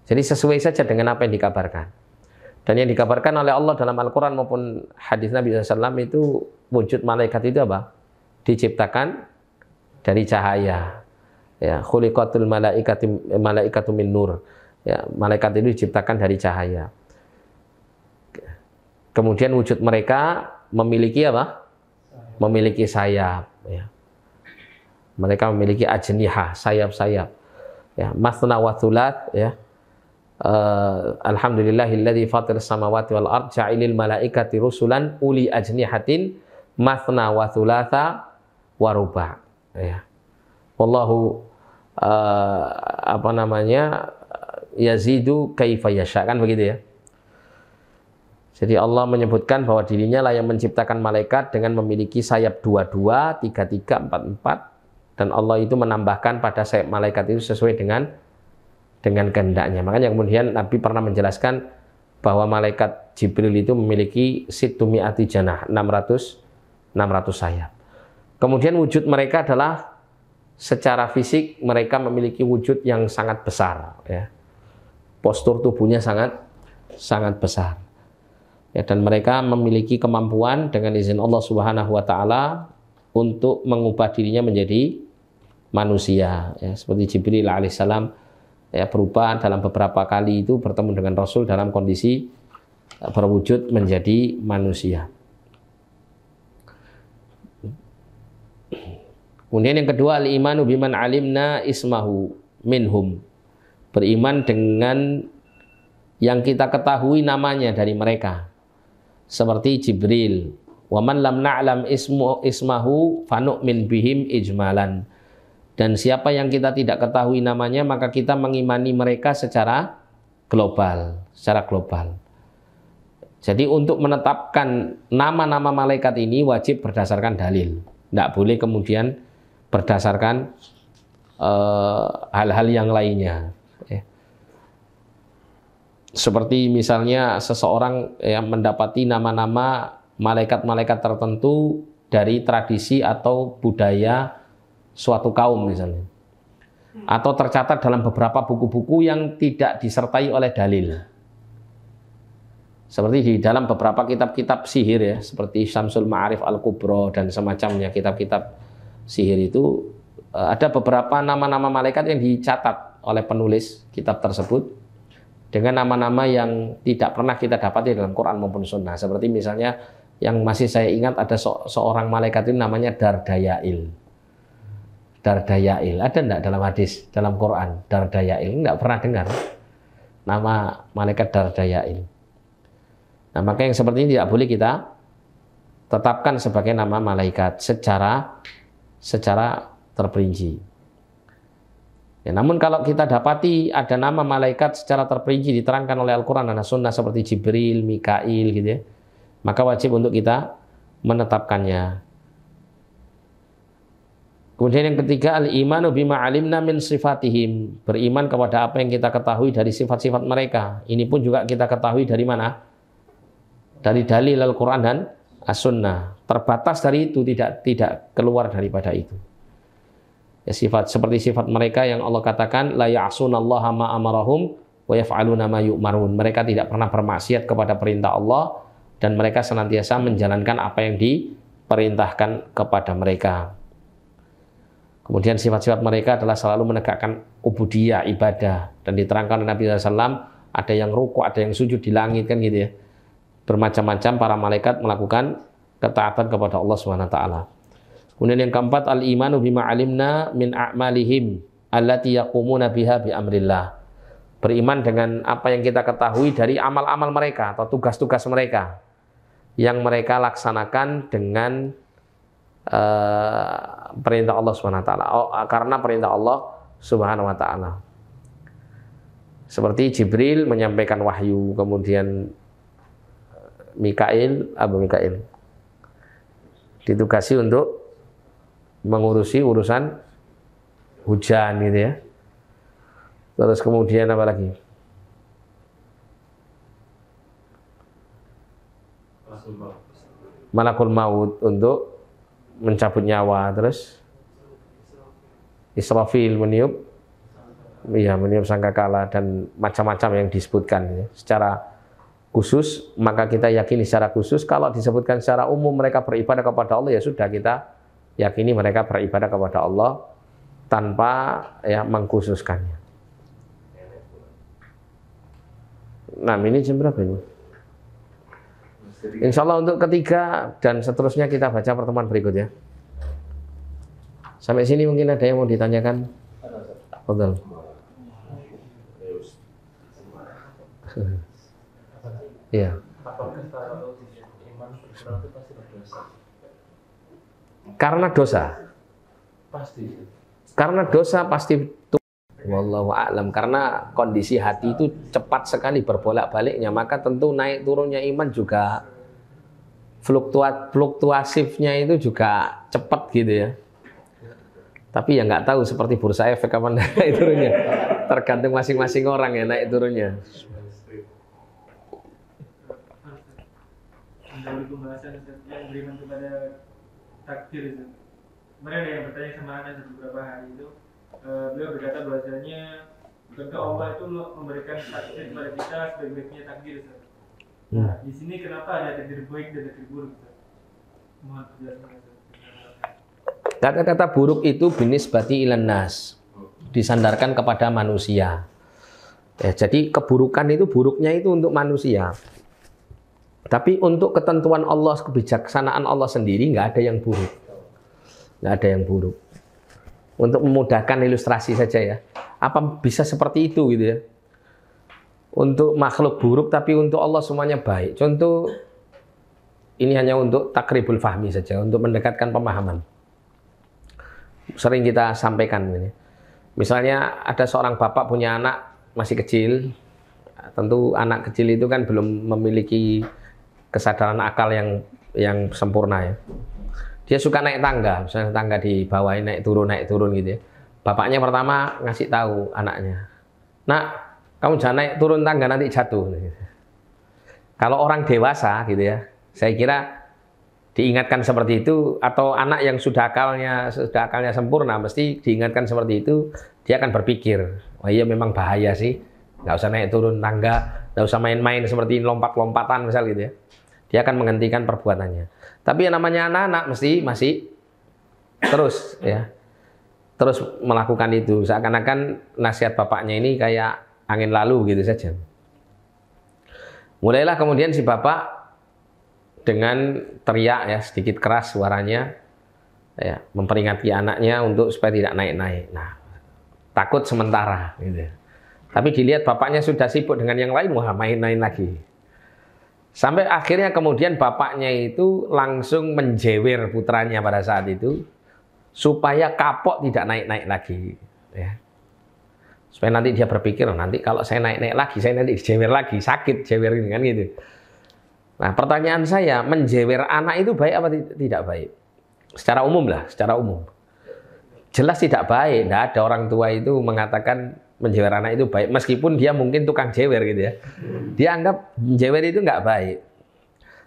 Jadi sesuai saja dengan apa yang dikabarkan. Dan yang dikabarkan oleh Allah dalam Al-Quran maupun hadis Nabi SAW itu wujud malaikat itu apa? Diciptakan dari cahaya. Ya, khuliqatul malaikati malaikatu min nur. Ya, malaikat itu diciptakan dari cahaya. Kemudian wujud mereka memiliki apa? Memiliki sayap. Ya. Mereka memiliki ajniha, sayap-sayap. Ya, masna wa thulat ya. Uh, eh, Alhamdulillahilladzi fatir samawati wal ard ja'ilil malaikati rusulan uli ajnihatin masna wa thulatha wa ruba. Ya. Wallahu uh, apa namanya? yazidu kaifa yasha kan begitu ya. Jadi Allah menyebutkan bahwa dirinya lah yang menciptakan malaikat dengan memiliki sayap dua-dua, tiga-tiga, empat-empat, dan Allah itu menambahkan pada malaikat itu sesuai dengan dengan kehendaknya. yang kemudian Nabi pernah menjelaskan bahwa malaikat Jibril itu memiliki situmi ati janah 600 600 sayap. Kemudian wujud mereka adalah secara fisik mereka memiliki wujud yang sangat besar ya. Postur tubuhnya sangat sangat besar. Ya, dan mereka memiliki kemampuan dengan izin Allah Subhanahu wa taala untuk mengubah dirinya menjadi manusia ya seperti Jibril alaihissalam ya berupa dalam beberapa kali itu bertemu dengan Rasul dalam kondisi eh, berwujud menjadi manusia. Kemudian yang kedua al-imanu biman alimna ismahu minhum. Beriman dengan yang kita ketahui namanya dari mereka. Seperti Jibril. Waman lam na'lam ismu ismahu fanu'min bihim ijmalan dan siapa yang kita tidak ketahui namanya maka kita mengimani mereka secara global, secara global. Jadi untuk menetapkan nama-nama malaikat ini wajib berdasarkan dalil. Tidak boleh kemudian berdasarkan eh, hal-hal uh, yang lainnya. Ya. Seperti misalnya seseorang yang mendapati nama-nama malaikat-malaikat tertentu dari tradisi atau budaya suatu kaum misalnya. Atau tercatat dalam beberapa buku-buku yang tidak disertai oleh dalil. Seperti di dalam beberapa kitab-kitab sihir ya, seperti Syamsul Ma'arif Al-Kubro dan semacamnya kitab-kitab sihir itu eh, ada beberapa nama-nama malaikat yang dicatat oleh penulis kitab tersebut dengan nama-nama yang tidak pernah kita dapati dalam Quran maupun Sunnah. Seperti misalnya yang masih saya ingat ada seorang malaikat itu namanya Dardayail. Dardayail. Ada enggak dalam hadis, dalam Quran? Dardayail. Enggak pernah dengar nama malaikat Dardayail. Nah, maka yang seperti ini tidak boleh kita tetapkan sebagai nama malaikat secara secara terperinci. Ya, namun kalau kita dapati ada nama malaikat secara terperinci diterangkan oleh Al-Quran dan Sunnah seperti Jibril, Mikail gitu ya, maka wajib untuk kita menetapkannya. Kemudian yang ketiga al-imanu bima alimna min sifatihim. Beriman kepada apa yang kita ketahui dari sifat-sifat mereka. Ini pun juga kita ketahui dari mana? Dari dalil Al-Qur'an dan As-Sunnah. Terbatas dari itu tidak tidak keluar daripada itu. Ya, sifat seperti sifat mereka yang Allah katakan la Allah ma amarahum wa yaf'aluna ma yu'marun. Mereka tidak pernah bermaksiat kepada perintah Allah dan mereka senantiasa menjalankan apa yang diperintahkan kepada mereka. Kemudian sifat-sifat mereka adalah selalu menegakkan ubudiyah, ibadah. Dan diterangkan oleh Nabi SAW, ada yang ruku, ada yang sujud di langit kan gitu ya. Bermacam-macam para malaikat melakukan ketaatan kepada Allah Subhanahu wa taala. Kemudian yang keempat al-imanu bima alimna min a'malihim allati yaqumuna biha bi amrillah. Beriman dengan apa yang kita ketahui dari amal-amal mereka atau tugas-tugas mereka yang mereka laksanakan dengan Eh, perintah Allah Subhanahu wa taala oh, eh, karena perintah Allah Subhanahu wa taala. Seperti Jibril menyampaikan wahyu, kemudian eh, Mikail, Abu Mikail ditugasi untuk mengurusi urusan hujan gitu ya. Terus kemudian apa lagi? Malakul maut untuk mencabut nyawa terus Israfil meniup ya meniup sangkakala dan macam-macam yang disebutkan ya. secara khusus maka kita yakini secara khusus kalau disebutkan secara umum mereka beribadah kepada Allah ya sudah kita yakini mereka beribadah kepada Allah tanpa ya mengkhususkannya. Nah, ini jam berapa ini? Insya Allah untuk ketiga dan seterusnya kita baca pertemuan berikutnya. Sampai sini mungkin ada yang mau ditanyakan? Betul. Iya. Karena dosa. Pasti. Karena dosa pasti Wallahu a'lam karena kondisi hati itu cepat sekali berbolak-baliknya maka tentu naik turunnya iman juga fluktuat fluktuasifnya itu juga cepat gitu ya. Tapi ya nggak tahu seperti bursa efek kapan naik turunnya. Tergantung masing-masing orang ya naik turunnya. Kembali pembahasan yang beriman kepada takdir itu. Kemarin ada yang bertanya sama Anda beberapa hari itu, uh, beliau berkata bahasanya, tentu Allah itu memberikan takdir kepada kita sebaik-baiknya takdir. Ustaz. Nah, di sini kenapa ada takdir baik dan takdir buruk? Kata-kata buruk itu binis ilan nas, oh. disandarkan kepada manusia. Ya, jadi keburukan itu buruknya itu untuk manusia. Tapi untuk ketentuan Allah, kebijaksanaan Allah sendiri nggak ada yang buruk. Nggak ada yang buruk. Untuk memudahkan ilustrasi saja ya. Apa bisa seperti itu gitu ya? untuk makhluk buruk tapi untuk Allah semuanya baik. Contoh ini hanya untuk takribul fahmi saja, untuk mendekatkan pemahaman. Sering kita sampaikan ini. Misalnya ada seorang bapak punya anak masih kecil, tentu anak kecil itu kan belum memiliki kesadaran akal yang yang sempurna ya. Dia suka naik tangga, misalnya tangga di bawah naik turun naik turun gitu ya. Bapaknya pertama ngasih tahu anaknya, nak kamu jangan naik turun tangga nanti jatuh. Kalau orang dewasa gitu ya, saya kira diingatkan seperti itu atau anak yang sudah akalnya sudah akalnya sempurna mesti diingatkan seperti itu dia akan berpikir oh iya memang bahaya sih nggak usah naik turun tangga nggak usah main-main seperti lompat-lompatan misal gitu ya dia akan menghentikan perbuatannya tapi yang namanya anak-anak mesti masih terus ya terus melakukan itu seakan-akan nasihat bapaknya ini kayak angin lalu begitu saja. Mulailah kemudian si bapak dengan teriak ya sedikit keras suaranya ya, memperingati anaknya untuk supaya tidak naik-naik. Nah, takut sementara gitu. Ya. Tapi dilihat bapaknya sudah sibuk dengan yang lain, wah main-main lagi. Sampai akhirnya kemudian bapaknya itu langsung menjewer putranya pada saat itu supaya kapok tidak naik-naik lagi. Ya supaya nanti dia berpikir oh, nanti kalau saya naik-naik lagi saya nanti dijewer lagi sakit jewer ini kan gitu nah pertanyaan saya menjewer anak itu baik apa tidak baik secara umum lah secara umum jelas tidak baik tidak ada orang tua itu mengatakan menjewer anak itu baik meskipun dia mungkin tukang jewer gitu ya dia anggap menjewer itu nggak baik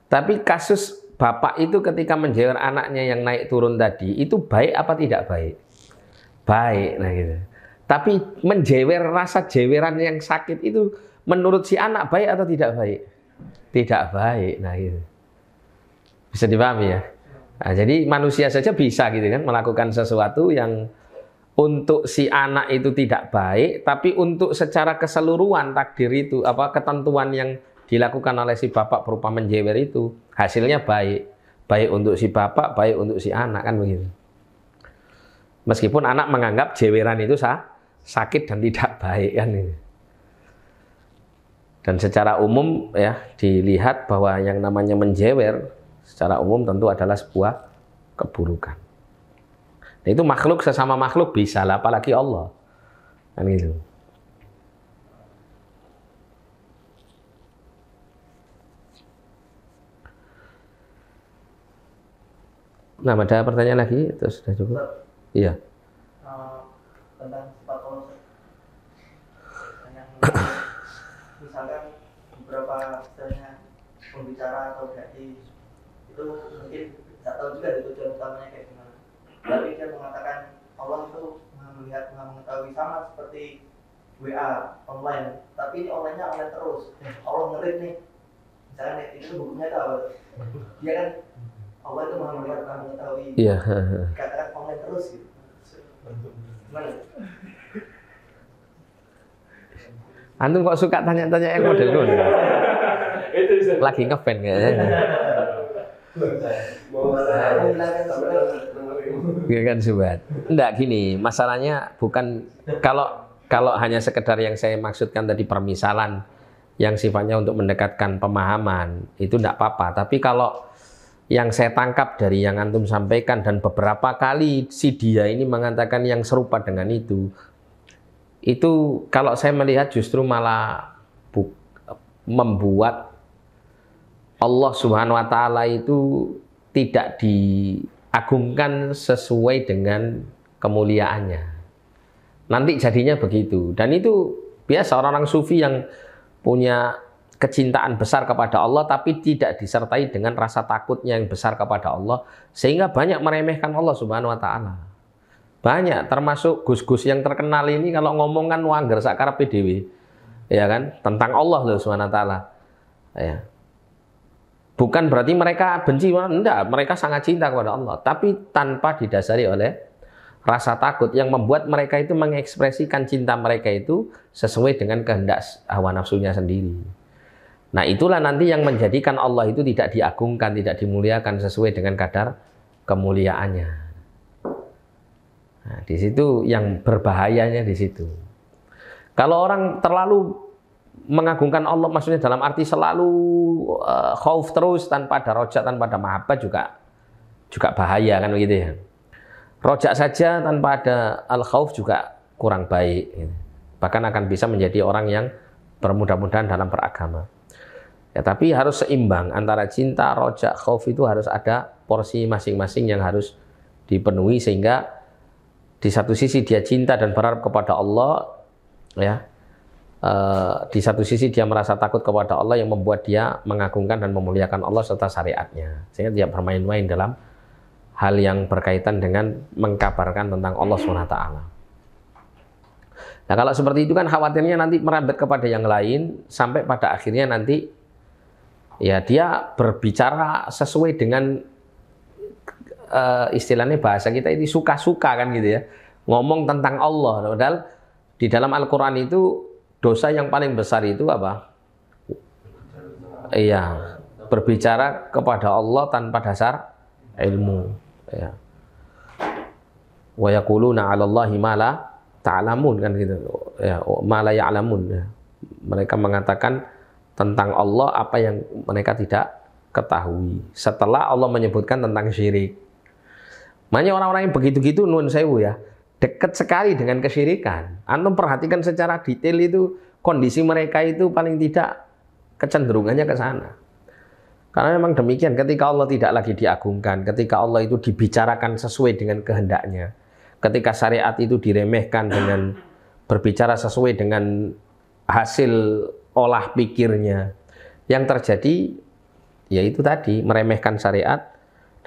tapi kasus bapak itu ketika menjewer anaknya yang naik turun tadi itu baik apa tidak baik baik nah gitu tapi menjewer rasa jeweran yang sakit itu menurut si anak baik atau tidak baik? Tidak baik. Nah, gitu. Bisa dipahami ya? Nah, jadi manusia saja bisa gitu kan melakukan sesuatu yang untuk si anak itu tidak baik, tapi untuk secara keseluruhan takdir itu apa ketentuan yang dilakukan oleh si bapak berupa menjewer itu hasilnya baik, baik untuk si bapak, baik untuk si anak kan begitu. Meskipun anak menganggap jeweran itu sah, sakit dan tidak baik kan ini. Dan secara umum ya dilihat bahwa yang namanya menjewer secara umum tentu adalah sebuah keburukan. Nah, itu makhluk sesama makhluk bisa lah apalagi Allah. Kan gitu. Nah, ada pertanyaan lagi? Itu sudah cukup. Iya. Uh, tentang misalkan beberapa misalnya pembicara atau jadi itu mungkin tidak tahu juga itu tujuan utamanya kayak gimana tapi dia mengatakan Allah itu melihat mengetahui sama seperti WA online tapi ini online nya online terus Allah ngerit nih misalkan kayak itu bukunya tahu dia iya kan Allah itu melihat maha mengetahui yeah. online terus gitu gimana Antum kok suka tanya-tanya yang model itu? Lagi ngefan kayaknya. Ya kan sobat. Enggak gini, masalahnya bukan kalau kalau hanya sekedar yang saya maksudkan tadi permisalan yang sifatnya untuk mendekatkan pemahaman itu enggak apa-apa. Tapi kalau yang saya tangkap dari yang antum sampaikan dan beberapa kali si dia ini mengatakan yang serupa dengan itu, itu kalau saya melihat justru malah membuat Allah Subhanahu wa taala itu tidak diagungkan sesuai dengan kemuliaannya. Nanti jadinya begitu. Dan itu biasa orang-orang sufi yang punya kecintaan besar kepada Allah tapi tidak disertai dengan rasa takutnya yang besar kepada Allah sehingga banyak meremehkan Allah Subhanahu wa taala. Banyak termasuk gus-gus yang terkenal ini kalau ngomong kan wangger sakar PDW. Ya kan? Tentang Allah loh swt Ya. Bukan berarti mereka benci, enggak, mereka sangat cinta kepada Allah, tapi tanpa didasari oleh rasa takut yang membuat mereka itu mengekspresikan cinta mereka itu sesuai dengan kehendak hawa nafsunya sendiri. Nah, itulah nanti yang menjadikan Allah itu tidak diagungkan, tidak dimuliakan sesuai dengan kadar kemuliaannya. Nah, di situ yang berbahayanya di situ. Kalau orang terlalu mengagungkan Allah maksudnya dalam arti selalu uh, khauf terus tanpa ada rojak tanpa ada mahabbah juga juga bahaya kan begitu ya. Rojak saja tanpa ada al khauf juga kurang baik. Bahkan akan bisa menjadi orang yang bermudah-mudahan dalam beragama. Ya, tapi harus seimbang antara cinta, rojak, khauf itu harus ada porsi masing-masing yang harus dipenuhi sehingga di satu sisi dia cinta dan berharap kepada Allah, ya. Uh, di satu sisi dia merasa takut kepada Allah yang membuat dia mengagungkan dan memuliakan Allah serta syariatnya. Sehingga dia bermain-main dalam hal yang berkaitan dengan mengkabarkan tentang Allah SWT. Nah kalau seperti itu kan khawatirnya nanti merambat kepada yang lain sampai pada akhirnya nanti ya dia berbicara sesuai dengan uh, istilahnya bahasa kita ini suka-suka kan gitu ya. Ngomong tentang Allah padahal di dalam Al-Qur'an itu dosa yang paling besar itu apa? Iya, berbicara kepada Allah tanpa dasar ilmu. Ya. Wa yaquluna 'ala Allahi ma la ta'lamun kan gitu. Ya, ma la ya'lamun. Ya. Mereka mengatakan tentang Allah apa yang mereka tidak ketahui. Setelah Allah menyebutkan tentang syirik. Makanya orang-orang yang begitu-gitu nuan sewu ya, dekat sekali dengan kesyirikan. Antum perhatikan secara detail itu kondisi mereka itu paling tidak kecenderungannya ke sana. Karena memang demikian, ketika Allah tidak lagi diagungkan, ketika Allah itu dibicarakan sesuai dengan kehendaknya, ketika syariat itu diremehkan dengan berbicara sesuai dengan hasil olah pikirnya, yang terjadi yaitu tadi meremehkan syariat,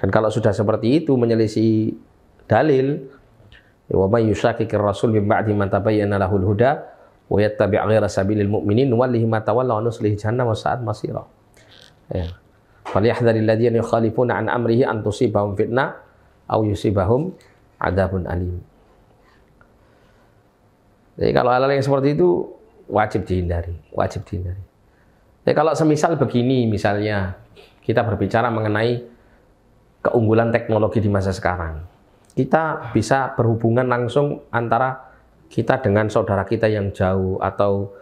dan kalau sudah seperti itu menyelisih dalil, ya, wa may rasul min ba'di tabayyana lahul huda wa yattabi' Ya. Jadi kalau hal-hal yang seperti itu wajib dihindari, wajib dihindari. Jadi kalau semisal begini misalnya kita berbicara mengenai keunggulan teknologi di masa sekarang. Kita bisa berhubungan langsung antara kita dengan saudara kita yang jauh atau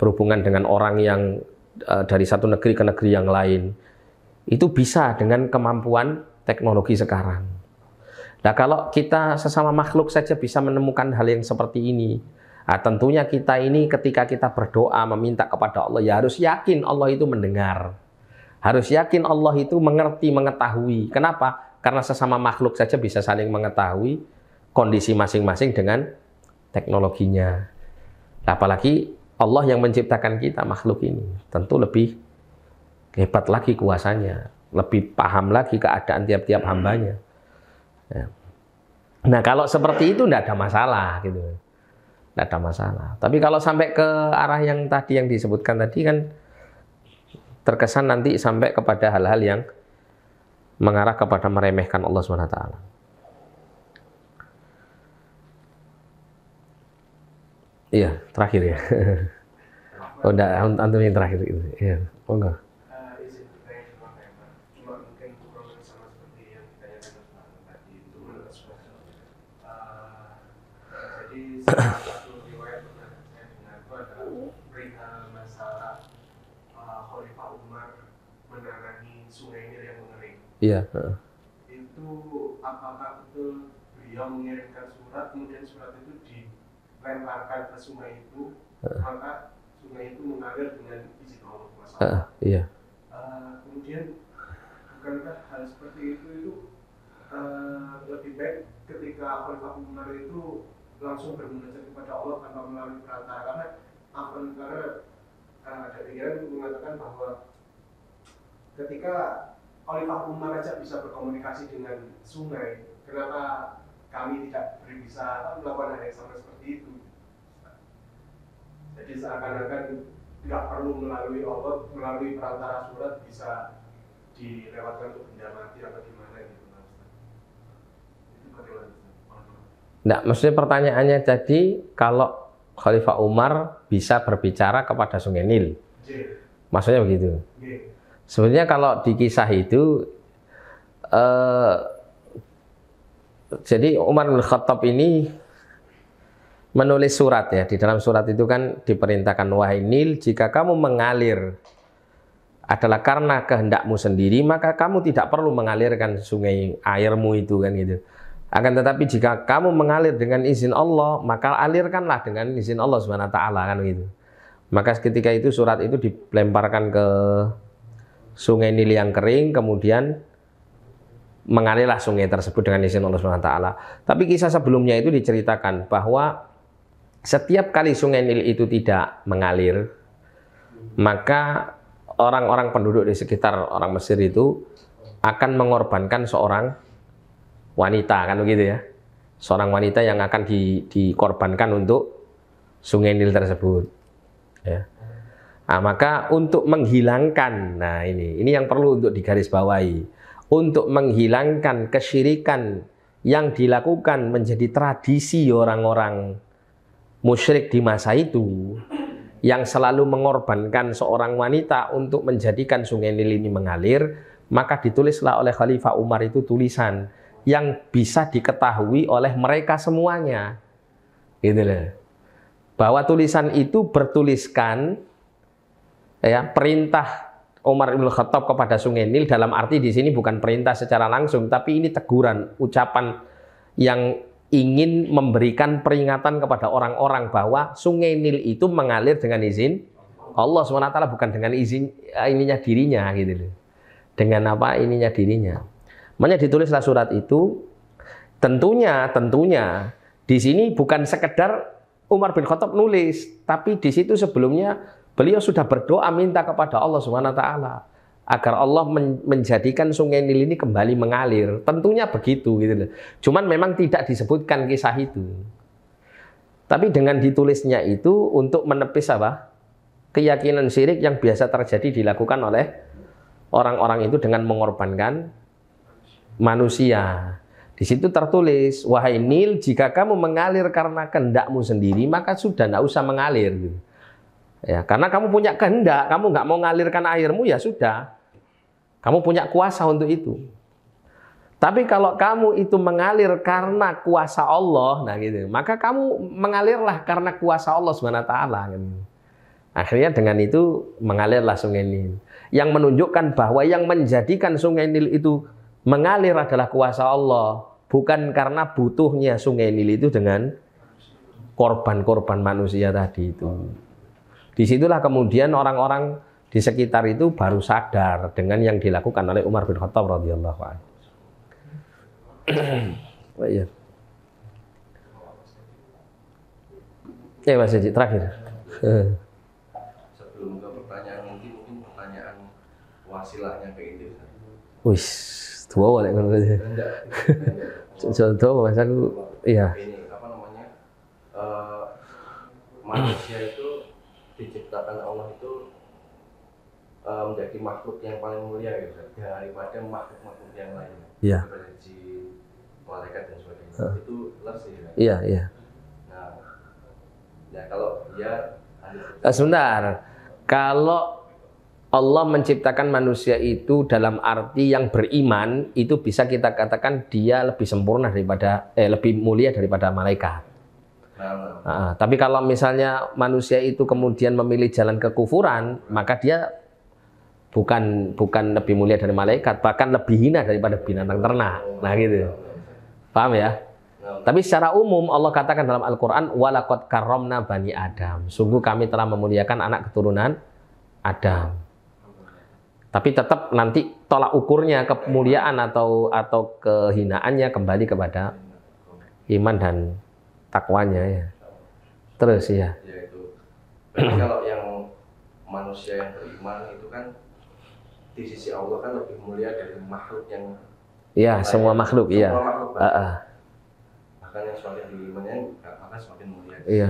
berhubungan dengan orang yang eh, dari satu negeri ke negeri yang lain. Itu bisa dengan kemampuan teknologi sekarang. Nah, kalau kita sesama makhluk saja bisa menemukan hal yang seperti ini, Nah, tentunya kita ini ketika kita berdoa meminta kepada Allah ya harus yakin Allah itu mendengar. Harus yakin Allah itu mengerti, mengetahui. Kenapa? Karena sesama makhluk saja bisa saling mengetahui kondisi masing-masing dengan teknologinya. Nah, apalagi Allah yang menciptakan kita makhluk ini. Tentu lebih hebat lagi kuasanya. Lebih paham lagi keadaan tiap-tiap hambanya. Ya. Nah kalau seperti itu tidak ada masalah gitu. Tidak ada masalah. Tapi kalau sampai ke arah yang tadi yang disebutkan tadi kan terkesan nanti sampai kepada hal-hal yang mengarah kepada meremehkan Allah Subhanahu wa taala. Iya, terakhir ya. oh, enggak, antum yang terakhir itu. Iya, oh enggak. Yeah. Iya. Uh. Itu apakah betul beliau mengirimkan surat, kemudian surat itu dilemparkan ke sungai itu, uh. maka sungai itu mengalir dengan izin Allah SWT. Uh, iya. Uh, kemudian bukankah hal seperti itu itu uh, lebih baik ketika khalifah Umar itu langsung bermunajat kepada Allah tanpa melalui perantara karena apa karena uh, ada pikiran mengatakan bahwa ketika Khalifah Umar aja bisa berkomunikasi dengan sungai, kenapa kami tidak bisa melakukan hal yang sama seperti itu? Jadi seakan-akan nggak perlu melalui Allah, melalui perantara surat bisa dilewatkan untuk benda mati atau gimana gitu. Itu bagaimana? Nah, maksudnya pertanyaannya jadi kalau Khalifah Umar bisa berbicara kepada Sungai Nil. Iya. Maksudnya begitu. Iya. Sebenarnya kalau di kisah itu eh, jadi Umar bin Khattab ini menulis surat ya. Di dalam surat itu kan diperintahkan wahai Nil, jika kamu mengalir adalah karena kehendakmu sendiri, maka kamu tidak perlu mengalirkan sungai airmu itu kan gitu. Akan tetapi jika kamu mengalir dengan izin Allah, maka alirkanlah dengan izin Allah Subhanahu wa taala kan gitu. Maka ketika itu surat itu dilemparkan ke sungai Nil yang kering kemudian mengalirlah sungai tersebut dengan izin Allah Subhanahu wa taala. Tapi kisah sebelumnya itu diceritakan bahwa setiap kali sungai Nil itu tidak mengalir, maka orang-orang penduduk di sekitar orang Mesir itu akan mengorbankan seorang wanita kan begitu ya. Seorang wanita yang akan di, dikorbankan untuk sungai Nil tersebut. Ya. Nah, maka untuk menghilangkan, nah ini, ini yang perlu untuk digarisbawahi. Untuk menghilangkan kesyirikan yang dilakukan menjadi tradisi orang-orang musyrik di masa itu, yang selalu mengorbankan seorang wanita untuk menjadikan sungai Nil ini mengalir, maka ditulislah oleh Khalifah Umar itu tulisan yang bisa diketahui oleh mereka semuanya. Gitu loh. Bahwa tulisan itu bertuliskan ya perintah Umar bin Khattab kepada Sungai Nil dalam arti di sini bukan perintah secara langsung tapi ini teguran ucapan yang ingin memberikan peringatan kepada orang-orang bahwa Sungai Nil itu mengalir dengan izin Allah SWT bukan dengan izin eh, ininya dirinya gitu loh. Dengan apa ininya dirinya. Makanya ditulislah surat itu tentunya tentunya di sini bukan sekedar Umar bin Khattab nulis, tapi di situ sebelumnya Beliau sudah berdoa minta kepada Allah Subhanahu taala agar Allah menjadikan Sungai Nil ini kembali mengalir. Tentunya begitu gitu loh. Cuman memang tidak disebutkan kisah itu. Tapi dengan ditulisnya itu untuk menepis apa? keyakinan syirik yang biasa terjadi dilakukan oleh orang-orang itu dengan mengorbankan manusia. Di situ tertulis, "Wahai Nil, jika kamu mengalir karena kendakmu sendiri, maka sudah tidak usah mengalir." Gitu. Ya, karena kamu punya kehendak, kamu nggak mau ngalirkan airmu ya sudah. Kamu punya kuasa untuk itu. Tapi kalau kamu itu mengalir karena kuasa Allah, nah gitu, maka kamu mengalirlah karena kuasa Allah swt. Gitu. Akhirnya dengan itu mengalirlah Sungai Nil. Yang menunjukkan bahwa yang menjadikan Sungai Nil itu mengalir adalah kuasa Allah, bukan karena butuhnya Sungai Nil itu dengan korban-korban manusia tadi itu. Disitulah kemudian orang-orang di sekitar itu baru sadar dengan yang dilakukan oleh Umar bin Khattab radhiyallahu anhu. ya. Eh Mas Haji, terakhir. Sebelum ke pertanyaan inti, mungkin pertanyaan wasilahnya ke Indonesia. Wis, dua oleh kalau Contoh, gitu. mas aku, iya. Ini apa namanya? Uh, manusia itu diciptakan Allah itu um, menjadi makhluk yang paling mulia gitu daripada makhluk-makhluk yang lain ya. seperti jin, malaikat dan sebagainya uh. itu lebih ya iya iya nah ya kalau dia uh, sebentar kalau Allah menciptakan manusia itu dalam arti yang beriman itu bisa kita katakan dia lebih sempurna daripada eh lebih mulia daripada malaikat. Nah, tapi kalau misalnya manusia itu kemudian memilih jalan kekufuran, maka dia bukan bukan lebih mulia dari malaikat, bahkan lebih hina daripada binatang ternak. Nah gitu. Paham ya? Tapi secara umum Allah katakan dalam Al-Quran Walakot karomna bani Adam Sungguh kami telah memuliakan anak keturunan Adam Tapi tetap nanti tolak ukurnya kemuliaan atau atau kehinaannya kembali kepada iman dan takwanya ya. Terus ya. ya itu. kalau yang manusia yang beriman itu kan di sisi Allah kan lebih mulia dari makhluk yang Iya, semua makhluk, iya. Semua makhluk. Uh, uh. Bahkan yang semakin berimannya akan semakin mulia. Iya.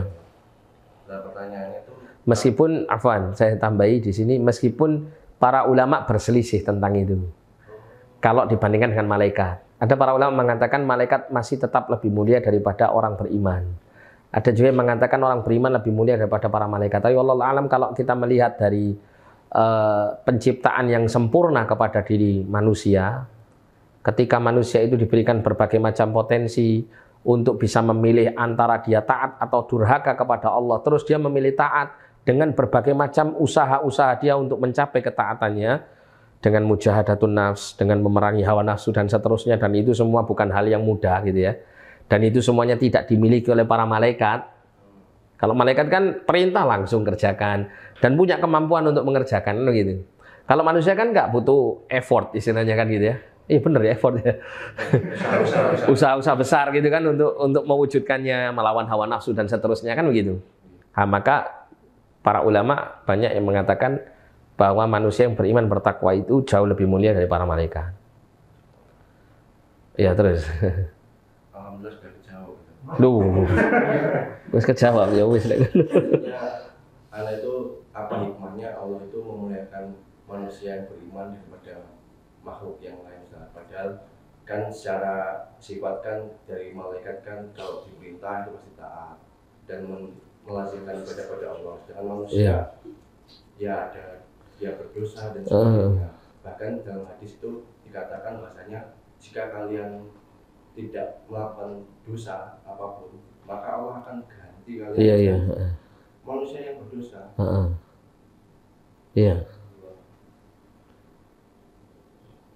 Nah, pertanyaannya itu meskipun afwan saya tambahi di sini meskipun para ulama berselisih tentang itu. Oh. Kalau dibandingkan dengan malaikat. Ada para ulama mengatakan malaikat masih tetap lebih mulia daripada orang beriman. Ada juga yang mengatakan orang beriman lebih mulia daripada para malaikat. Tapi Allah alam kalau kita melihat dari uh, penciptaan yang sempurna kepada diri manusia, ketika manusia itu diberikan berbagai macam potensi untuk bisa memilih antara dia taat atau durhaka kepada Allah, terus dia memilih taat dengan berbagai macam usaha-usaha dia untuk mencapai ketaatannya dengan mujahadatun nafs, dengan memerangi hawa nafsu dan seterusnya dan itu semua bukan hal yang mudah gitu ya. Dan itu semuanya tidak dimiliki oleh para malaikat. Kalau malaikat kan perintah langsung kerjakan dan punya kemampuan untuk mengerjakan kan gitu. Kalau manusia kan nggak butuh effort istilahnya kan gitu ya. Iya eh, benar ya effort ya. Usaha-usaha besar gitu kan untuk untuk mewujudkannya, melawan hawa nafsu dan seterusnya kan begitu. Nah, maka para ulama banyak yang mengatakan bahwa manusia yang beriman bertakwa itu jauh lebih mulia dari para malaikat. Ya terus. Alhamdulillah sudah kejawab. Duh. terus kejawab ya wis. Ya, Allah itu apa hikmahnya Allah itu memuliakan manusia yang beriman daripada makhluk yang lain padahal kan secara sifat kan dari malaikat kan kalau diperintah itu pasti taat dan melazimkan ibadah pada Allah Sedangkan manusia yeah. ya ada dia berdosa dan eh. sebagainya. Uh. Bahkan dalam hadis itu dikatakan bahasanya jika kalian tidak melakukan dosa apapun, maka Allah akan ganti kalian. Yeah, iya, iya. yeah. Manusia yang berdosa. Uh -uh. Iya.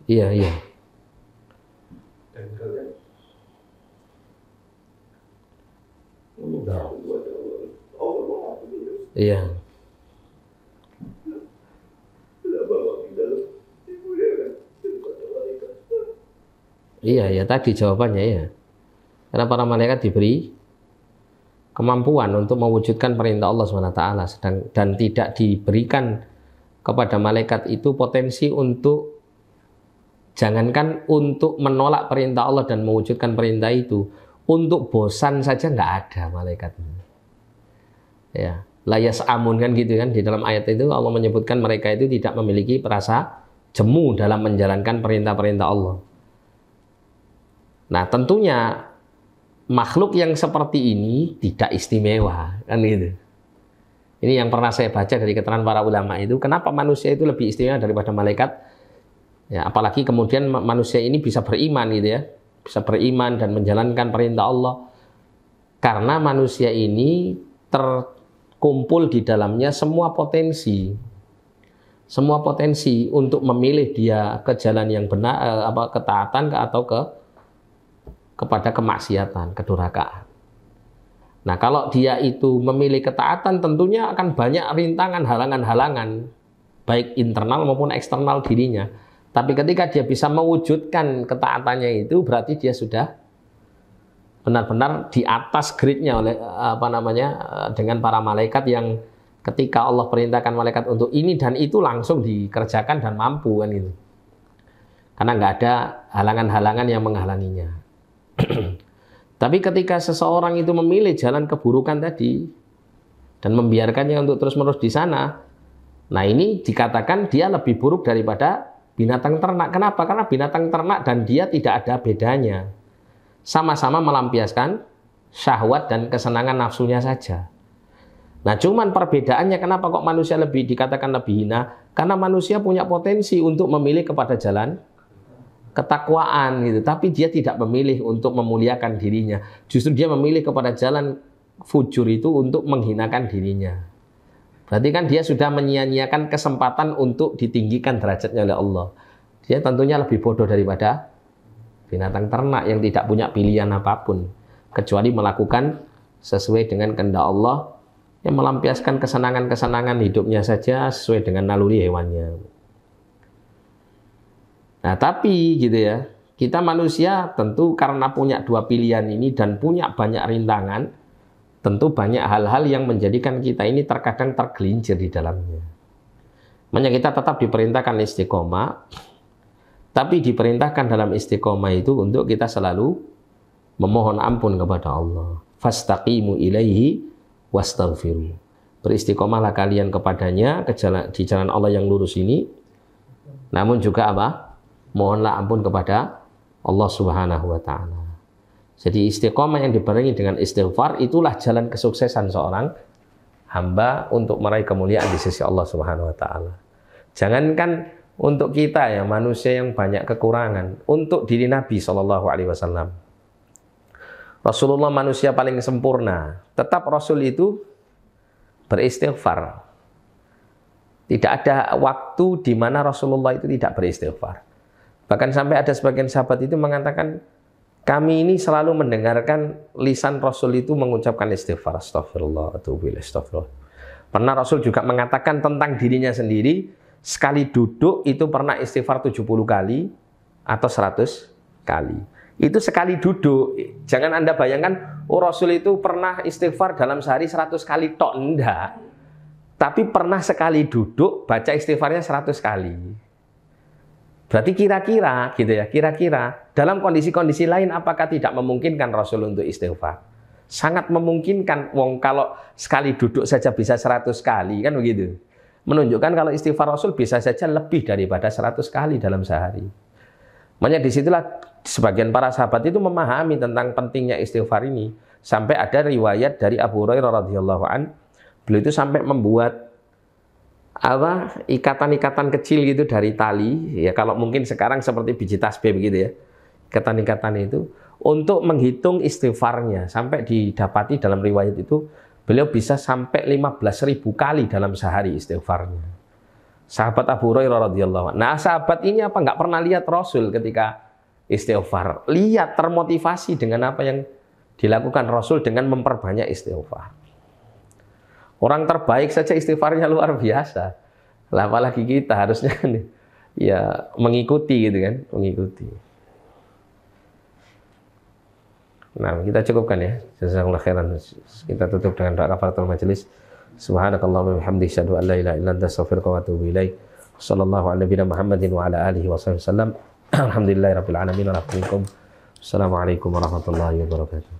Iya, iya. Dan kalian ya Iya. Iya, ya tadi jawabannya ya. Karena para malaikat diberi kemampuan untuk mewujudkan perintah Allah SWT sedang, dan tidak diberikan kepada malaikat itu potensi untuk jangankan untuk menolak perintah Allah dan mewujudkan perintah itu untuk bosan saja nggak ada malaikat ya layas amun kan gitu kan di dalam ayat itu Allah menyebutkan mereka itu tidak memiliki perasa jemu dalam menjalankan perintah-perintah Allah Nah, tentunya makhluk yang seperti ini tidak istimewa, kan gitu. Ini yang pernah saya baca dari keterangan para ulama itu, kenapa manusia itu lebih istimewa daripada malaikat? Ya, apalagi kemudian manusia ini bisa beriman gitu ya, bisa beriman dan menjalankan perintah Allah. Karena manusia ini terkumpul di dalamnya semua potensi, semua potensi untuk memilih dia ke jalan yang benar, eh, apa ketaatan atau ke kepada kemaksiatan, kedurhakaan. Nah, kalau dia itu memilih ketaatan tentunya akan banyak rintangan, halangan-halangan baik internal maupun eksternal dirinya. Tapi ketika dia bisa mewujudkan ketaatannya itu berarti dia sudah benar-benar di atas gridnya oleh eh, apa namanya eh, dengan para malaikat yang ketika Allah perintahkan malaikat untuk ini dan itu langsung dikerjakan dan mampu kan itu Karena nggak ada halangan-halangan yang menghalanginya. Tapi ketika seseorang itu memilih jalan keburukan tadi dan membiarkannya untuk terus-menerus di sana, nah ini dikatakan dia lebih buruk daripada binatang ternak. Kenapa? Karena binatang ternak dan dia tidak ada bedanya. Sama-sama melampiaskan syahwat dan kesenangan nafsunya saja. Nah, cuman perbedaannya kenapa kok manusia lebih dikatakan lebih hina? Karena manusia punya potensi untuk memilih kepada jalan ketakwaan gitu. Tapi dia tidak memilih untuk memuliakan dirinya. Justru dia memilih kepada jalan fujur itu untuk menghinakan dirinya. Berarti kan dia sudah menyia-nyiakan kesempatan untuk ditinggikan derajatnya oleh Allah. Dia tentunya lebih bodoh daripada binatang ternak yang tidak punya pilihan apapun kecuali melakukan sesuai dengan kehendak Allah yang melampiaskan kesenangan-kesenangan hidupnya saja sesuai dengan naluri hewannya. Nah, tapi gitu ya, kita manusia tentu karena punya dua pilihan ini dan punya banyak rintangan, tentu banyak hal-hal yang menjadikan kita ini terkadang tergelincir di dalamnya. Makanya kita tetap diperintahkan istiqomah, tapi diperintahkan dalam istiqomah itu untuk kita selalu memohon ampun kepada Allah. Fastaqimu ilaihi wastaghfiru. Beristiqomahlah kalian kepadanya di jalan Allah yang lurus ini. Namun juga apa? mohonlah ampun kepada Allah Subhanahu wa taala. Jadi istiqomah yang dibarengi dengan istighfar itulah jalan kesuksesan seorang hamba untuk meraih kemuliaan di sisi Allah Subhanahu wa taala. Jangankan untuk kita ya manusia yang banyak kekurangan, untuk diri Nabi Shallallahu alaihi wasallam. Rasulullah manusia paling sempurna, tetap Rasul itu beristighfar. Tidak ada waktu di mana Rasulullah itu tidak beristighfar. Bahkan sampai ada sebagian sahabat itu mengatakan, kami ini selalu mendengarkan lisan Rasul itu mengucapkan istighfar, astagfirullah, atubil, astagfirullah. Pernah Rasul juga mengatakan tentang dirinya sendiri, sekali duduk itu pernah istighfar 70 kali atau 100 kali. Itu sekali duduk. Jangan Anda bayangkan, oh Rasul itu pernah istighfar dalam sehari 100 kali. Tok, enggak. Tapi pernah sekali duduk, baca istighfarnya 100 kali. Berarti kira-kira gitu ya, kira-kira dalam kondisi-kondisi lain apakah tidak memungkinkan Rasul untuk istighfar? Sangat memungkinkan wong kalau sekali duduk saja bisa 100 kali kan begitu. Menunjukkan kalau istighfar Rasul bisa saja lebih daripada 100 kali dalam sehari. Makanya disitulah sebagian para sahabat itu memahami tentang pentingnya istighfar ini. Sampai ada riwayat dari Abu Hurairah radhiyallahu an, beliau itu sampai membuat apa ikatan-ikatan kecil gitu dari tali ya kalau mungkin sekarang seperti biji tasbih begitu ya ikatan-ikatan itu untuk menghitung istighfarnya sampai didapati dalam riwayat itu beliau bisa sampai ribu kali dalam sehari istighfarnya sahabat Abu Hurairah radhiyallahu nah sahabat ini apa nggak pernah lihat Rasul ketika istighfar lihat termotivasi dengan apa yang dilakukan Rasul dengan memperbanyak istighfar Orang terbaik saja istighfarnya luar biasa. Lah apalagi kita harusnya nih ya mengikuti gitu kan, mengikuti. Nah, kita cukupkan ya. Jazakumullah khairan. Kita tutup dengan doa kafaratul majelis. Subhanakallahumma bihamdika asyhadu an la ilaha illa anta astaghfiruka wa atubu ilaik. Sallallahu ala nabiyina Muhammadin wa ala alihi wa sahbihi wasallam. Alhamdulillahirabbil alamin. Assalamualaikum warahmatullahi wabarakatuh.